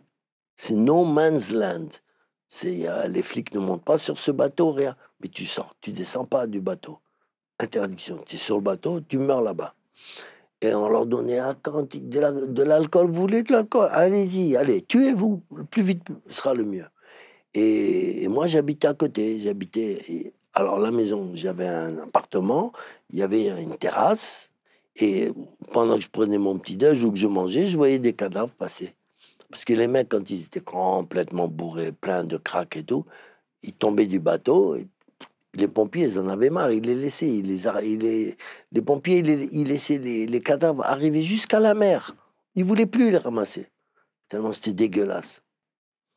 C'est no man's land. C'est, euh, les flics ne montent pas sur ce bateau, rien. Mais tu sors, tu descends pas du bateau. Interdiction. Tu es sur le bateau, tu meurs là-bas. Et on leur donnait un quantique de l'alcool. vous voulez de l'alcool Allez-y, allez, tuez-vous. Le plus vite sera le mieux. Et, moi, j'habitais à côté. J'habitais. Alors, la maison, j'avais un appartement, il y avait une terrasse. Et pendant que je prenais mon petit-déj ou que je mangeais, je voyais des cadavres passer. Parce que les mecs, quand ils étaient complètement bourrés, pleins de craques et tout, ils tombaient du bateau et les pompiers, ils en avaient marre. Ils les laissaient. les, les, pompiers, ils laissaient les, cadavres arriver jusqu'à la mer. Ils ne voulaient plus les ramasser. Tellement c'était dégueulasse.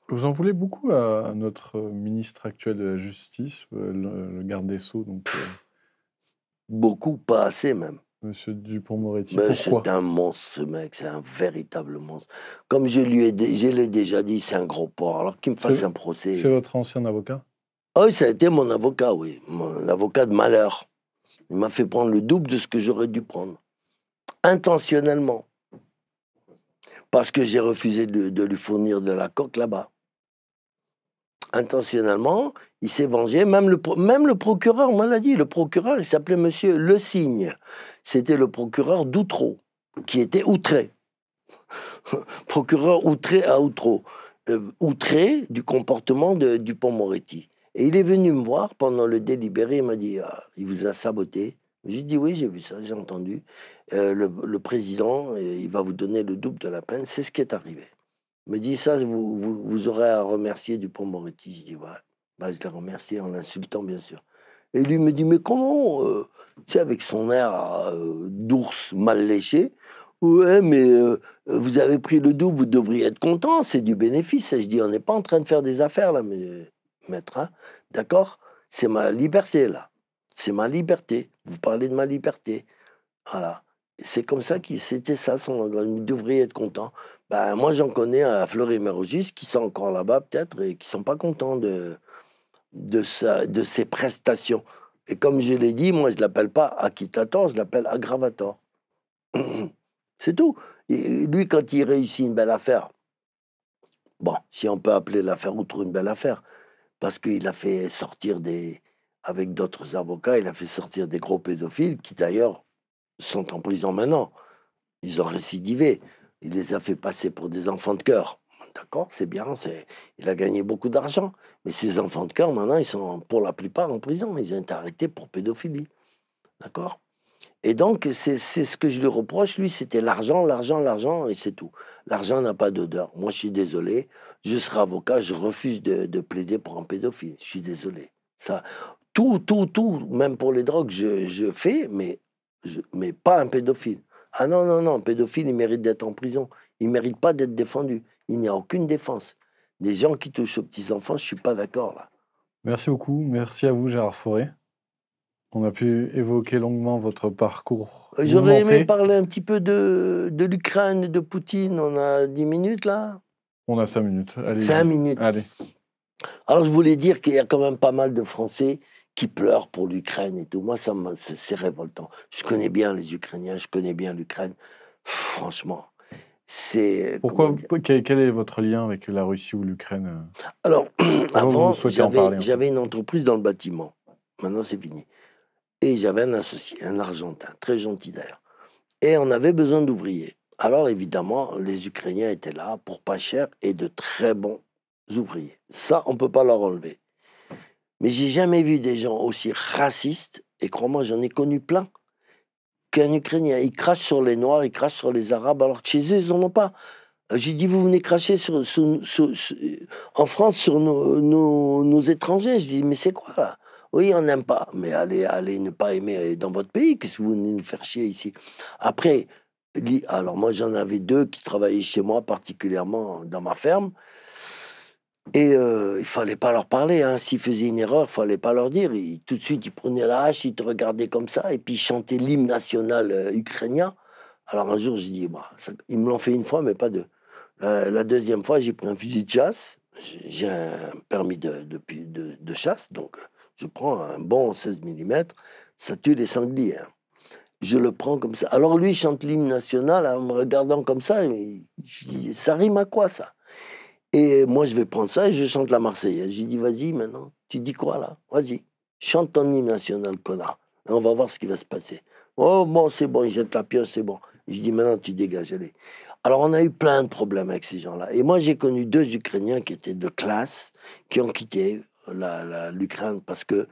Vous en voulez beaucoup à, notre ministre actuel de la Justice, euh, le, garde des Sceaux. Donc, euh, Beaucoup, pas assez même. Monsieur Dupont-Moretti. C'est un monstre, ce mec. C'est un véritable monstre. Comme je lui ai, je l'ai déjà dit, c'est un gros porc. Alors qu'il me fasse un procès. C'est votre ancien avocat Oh, ça a été mon avocat, oui, mon avocat de malheur. Il m'a fait prendre le double de ce que j'aurais dû prendre, intentionnellement, parce que j'ai refusé de, lui fournir de la coque là-bas. Intentionnellement, il s'est vengé. Même le, même le procureur, on l'a dit, le procureur, il s'appelait Monsieur Le Signe. C'était le procureur d'Outreau, qui était outré. [LAUGHS] procureur outré à Outreau. Euh, outré du comportement de Dupont-Moretti. Et il est venu me voir pendant le délibéré, il m'a dit ah, il vous a saboté. J'ai dit oui, j'ai vu ça, j'ai entendu. Euh, le, président, euh, il va vous donner le double de la peine. C'est ce qui est arrivé. Il me dit ça, vous, aurez à remercier Dupont-Moretti. Je dis ouais. Bah, je l'ai remercié en l'insultant, bien sûr. Et lui me dit mais comment euh, Tu sais, avec son air euh, d'ours mal léché. Ouais, mais vous avez pris le double, vous devriez être content, c'est du bénéfice. Et je dis, on n'est pas en train de faire des affaires là, mais maître. Hein. D'accord C'est ma liberté, là. C'est ma liberté. Vous parlez de ma liberté. Voilà. C'est comme ça que c'était ça son langage. Vous devriez être content. Ben, moi, j'en connais à Fleury-Mérogis qui sont encore là-bas, peut-être, et qui sont pas contents de, de, de ses prestations. Et comme je l'ai dit, moi, je ne l'appelle pas acquittator, je l'appelle aggravator. [CLEARS THROAT] C'est tout. lui, quand il réussit une belle affaire, bon, si on peut appeler l'affaire outre une belle affaire, parce qu'il a fait sortir des, avec d'autres avocats, il a fait sortir des gros pédophiles qui d'ailleurs sont en prison maintenant. Ils ont récidivé. Il les a fait passer pour des enfants de cœur. D'accord, c'est bien, c'est... il a gagné beaucoup d'argent. Mais ces enfants de cœur, maintenant, ils sont pour la plupart en prison. Ils ont été arrêtés pour pédophilie. D'accord Et donc, c'est, c'est ce que je lui reproche. Lui, c'était l'argent, l'argent, l'argent, et c'est tout. L'argent n'a pas d'odeur. Moi, je suis désolé je serai avocat, je refuse de, plaider pour un pédophile. Je suis désolé. Ça, tout, tout, tout, même pour les drogues, je, fais, mais, je, pas un pédophile. Ah non, non, non, un pédophile, il mérite d'être en prison. Il ne mérite pas d'être défendu. Il n'y a aucune défense. Des gens qui touchent aux petits-enfants, je ne suis pas d'accord là. Merci beaucoup. Merci à vous, Gérard Fauré. On a pu évoquer longuement votre parcours. J'aurais aimé parler un petit peu de, de l'Ukraine et de Poutine. On a 10 minutes là. On a cinq minutes. cinq minutes. Allez. Alors, je voulais dire qu'il y a quand même pas mal de Français qui pleurent pour l'Ukraine et tout. Moi, ça c'est révoltant. Je connais bien les Ukrainiens, je connais bien l'Ukraine. Franchement, c'est. Pourquoi Quel est votre lien avec la Russie ou l'Ukraine euh Alors, [CLEARS THROAT] avant, j'avais une entreprise dans le bâtiment. Maintenant, c'est fini. Et j'avais un associé, un Argentin, très gentil d'ailleurs. Et on avait besoin d'ouvriers. Alors évidemment, les Ukrainiens étaient là pour pas cher et de très bons ouvriers. Ça, on ne peut pas leur enlever. Mais j'ai jamais vu des gens aussi racistes, et crois-moi, j'en ai connu plein, qu'un Ukrainien. Il crache sur les Noirs, il crache sur les Arabes, alors que chez eux, ils n'en ont pas. Euh, j'ai dit, vous venez cracher sur, en France sur nos, étrangers. Je dis, mais c'est quoi là Oui, on n'aime pas. Mais allez, allez ne pas aimer dans votre pays, qu'est-ce que vous venez nous faire chier ici Après, alors moi j'en avais deux qui travaillaient chez moi particulièrement dans ma ferme. Et euh, il fallait pas leur parler. Hein. S'ils faisaient une erreur, il fallait pas leur dire. tout de suite, ils prenaient la hache, ils te regardaient comme ça, et puis ils chantaient l'hymne national euh, ukrainien. Alors un jour, je dis, bah, ils me l'ont fait une fois, mais pas deux. La, deuxième fois, j'ai pris un fusil de chasse. J'ai un permis de, de, de, chasse, donc je prends un bon 16 mm. Ça tue les sangliers. Hein je le prends comme ça. Alors lui chante l'hymne national hein, en me regardant comme ça. ça rime à quoi ça Et moi je vais prendre ça et je chante la Marseillaise. J'ai dis, vas-y maintenant, tu dis quoi là Vas-y, chante ton hymne national, connard. Et on va voir ce qui va se passer. Oh bon, c'est bon, il jette la pioche, c'est bon. Je dis, maintenant tu dégages, allez. Alors on a eu plein de problèmes avec ces gens-là. Et moi j'ai connu deux Ukrainiens qui étaient de classe, qui ont quitté l'Ukraine parce que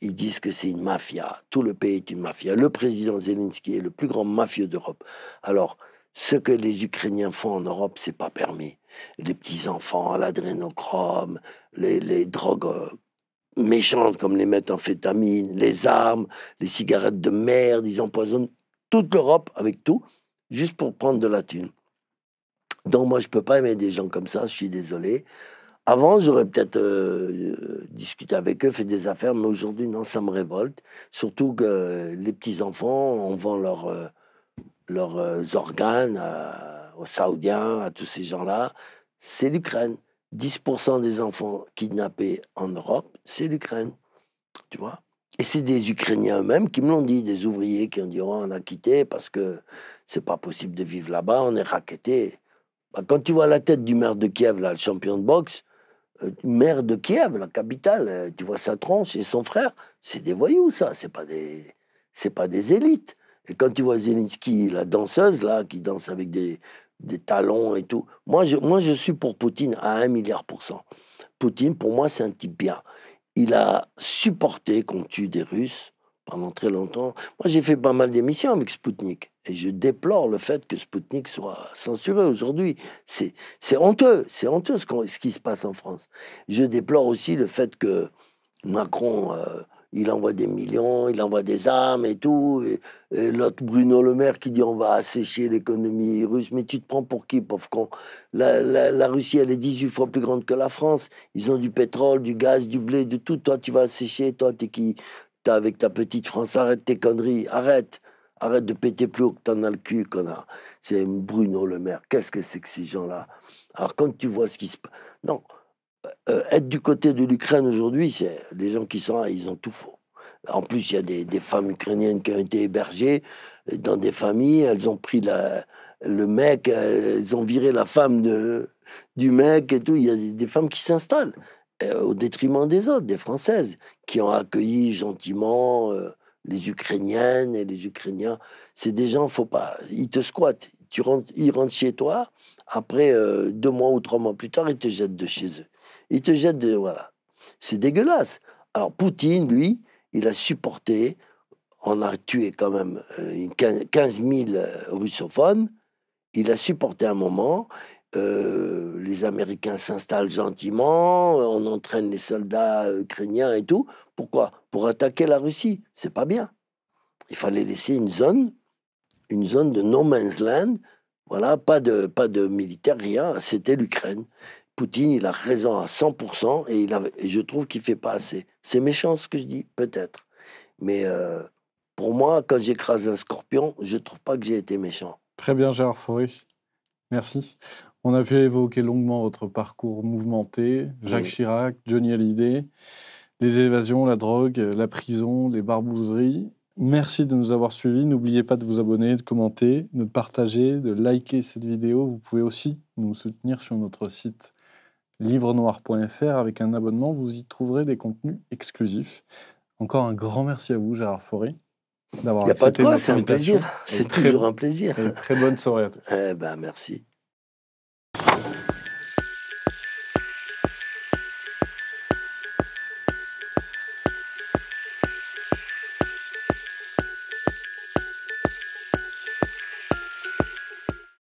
ils disent que c'est une mafia. Tout le pays est une mafia. Le président Zelensky est le plus grand mafieux d'Europe. Alors, ce que les Ukrainiens font en Europe, c'est pas permis. Les petits enfants, à l'adrénochrome, les, drogues euh, méchantes comme les méthamphétamines, les armes, les cigarettes de mer, ils empoisonnent toute l'Europe avec tout, juste pour prendre de la thune. Donc moi, je peux pas aimer des gens comme ça. Je suis désolé. Avant, j'aurais peut-être euh, discuté avec eux, fait des affaires, mais aujourd'hui, non, ça me révolte. Surtout que les petits-enfants, on vend leur, euh, leurs euh, organes aux Saoudiens, à tous ces gens-là. C'est l'Ukraine. 10% des enfants kidnappés en Europe, c'est l'Ukraine. Tu vois Et c'est des Ukrainiens eux-mêmes qui me l'ont dit, des ouvriers qui ont dit oh, on a quitté parce que c'est pas possible de vivre là-bas, on est raquettés. Bah, quand tu vois la tête du maire de Kiev, là, le champion de boxe, euh, maire de Kiev, la capitale, euh, tu vois sa tronche et son frère, c'est des voyous, ça, c'est pas des, c'est pas des élites. Et quand tu vois Zelensky, la danseuse là, qui danse avec des, des talons et tout, moi je, moi je suis pour Poutine à 1 milliard pour cent. Poutine, pour moi, c'est un type bien. Il a supporté qu'on tue des Russes pendant très longtemps. Moi, j'ai fait pas mal d'émissions avec Spoutnik. Et je déplore le fait que Spoutnik soit censuré aujourd'hui. C'est honteux, c'est honteux ce, ce, qui se passe en France. Je déplore aussi le fait que Macron, euh, il envoie des millions, il envoie des armes et tout. Et, l'autre Bruno Le Maire qui dit on va assécher l'économie russe. Mais tu te prends pour qui, pauvre con la, la, la, Russie, elle est 18 fois plus grande que la France. Ils ont du pétrole, du gaz, du blé, de tout. Toi, tu vas assécher, toi, t'es qui avec ta petite France, arrête tes conneries, arrête. Arrête de péter plus haut que t'en as le cul, connard. C'est Bruno Le Maire. Qu'est-ce que c'est que ces gens-là Alors quand tu vois ce qui se passe... Non, euh, euh, être du côté de l'Ukraine aujourd'hui, c'est des gens qui sont là, ils ont tout faux. En plus, il y a des, femmes ukrainiennes qui ont été hébergées dans des familles. Elles ont pris le mec, elles ont viré la femme du mec et tout. Il y a des femmes qui s'installent. Euh, au détriment des autres, des Françaises, qui ont accueilli gentiment euh, les Ukrainiennes et les Ukrainiens. C'est des gens, faut pas, ils te squattent. Tu ils rentrent chez toi. Après euh, deux mois ou trois mois plus tard, ils te jettent de chez eux. Ils te jettent de voilà. C'est dégueulasse. Alors Poutine, lui, il a supporté. On a tué quand même 15 000 russophones. Il a supporté un moment euh, les Américains s'installent gentiment, euh, on entraîne les soldats euh, ukrainiens et tout. Pourquoi Pour attaquer la Russie. C'est pas bien. Il fallait laisser une zone, une zone de no man's land. Voilà, pas de, pas de militaires, rien. C'était l'Ukraine. Poutine, il a raison à 100% et, je trouve qu'il fait pas assez. C'est méchant ce que je dis, peut-être. Mais pour moi, quand j'écrase un scorpion, je trouve pas que j'ai été méchant. Très bien, Gérard Fauré. Merci. On a pu évoquer longuement votre parcours mouvementé, Jacques Chirac, Johnny Hallyday, les évasions, la drogue, la prison, les barbouzeries. Merci de nous avoir suivis. N'oubliez pas de vous abonner, de commenter, de partager, de liker cette vidéo. Vous pouvez aussi nous soutenir sur notre site livrenoir.fr. Avec un abonnement, vous y trouverez des contenus exclusifs. Encore un grand merci à vous, Gérard Fauré, d'avoir accepté Il n'y a pas de quoi, c'est un plaisir. C'est toujours un plaisir. très bonne soirée Eh ben, merci.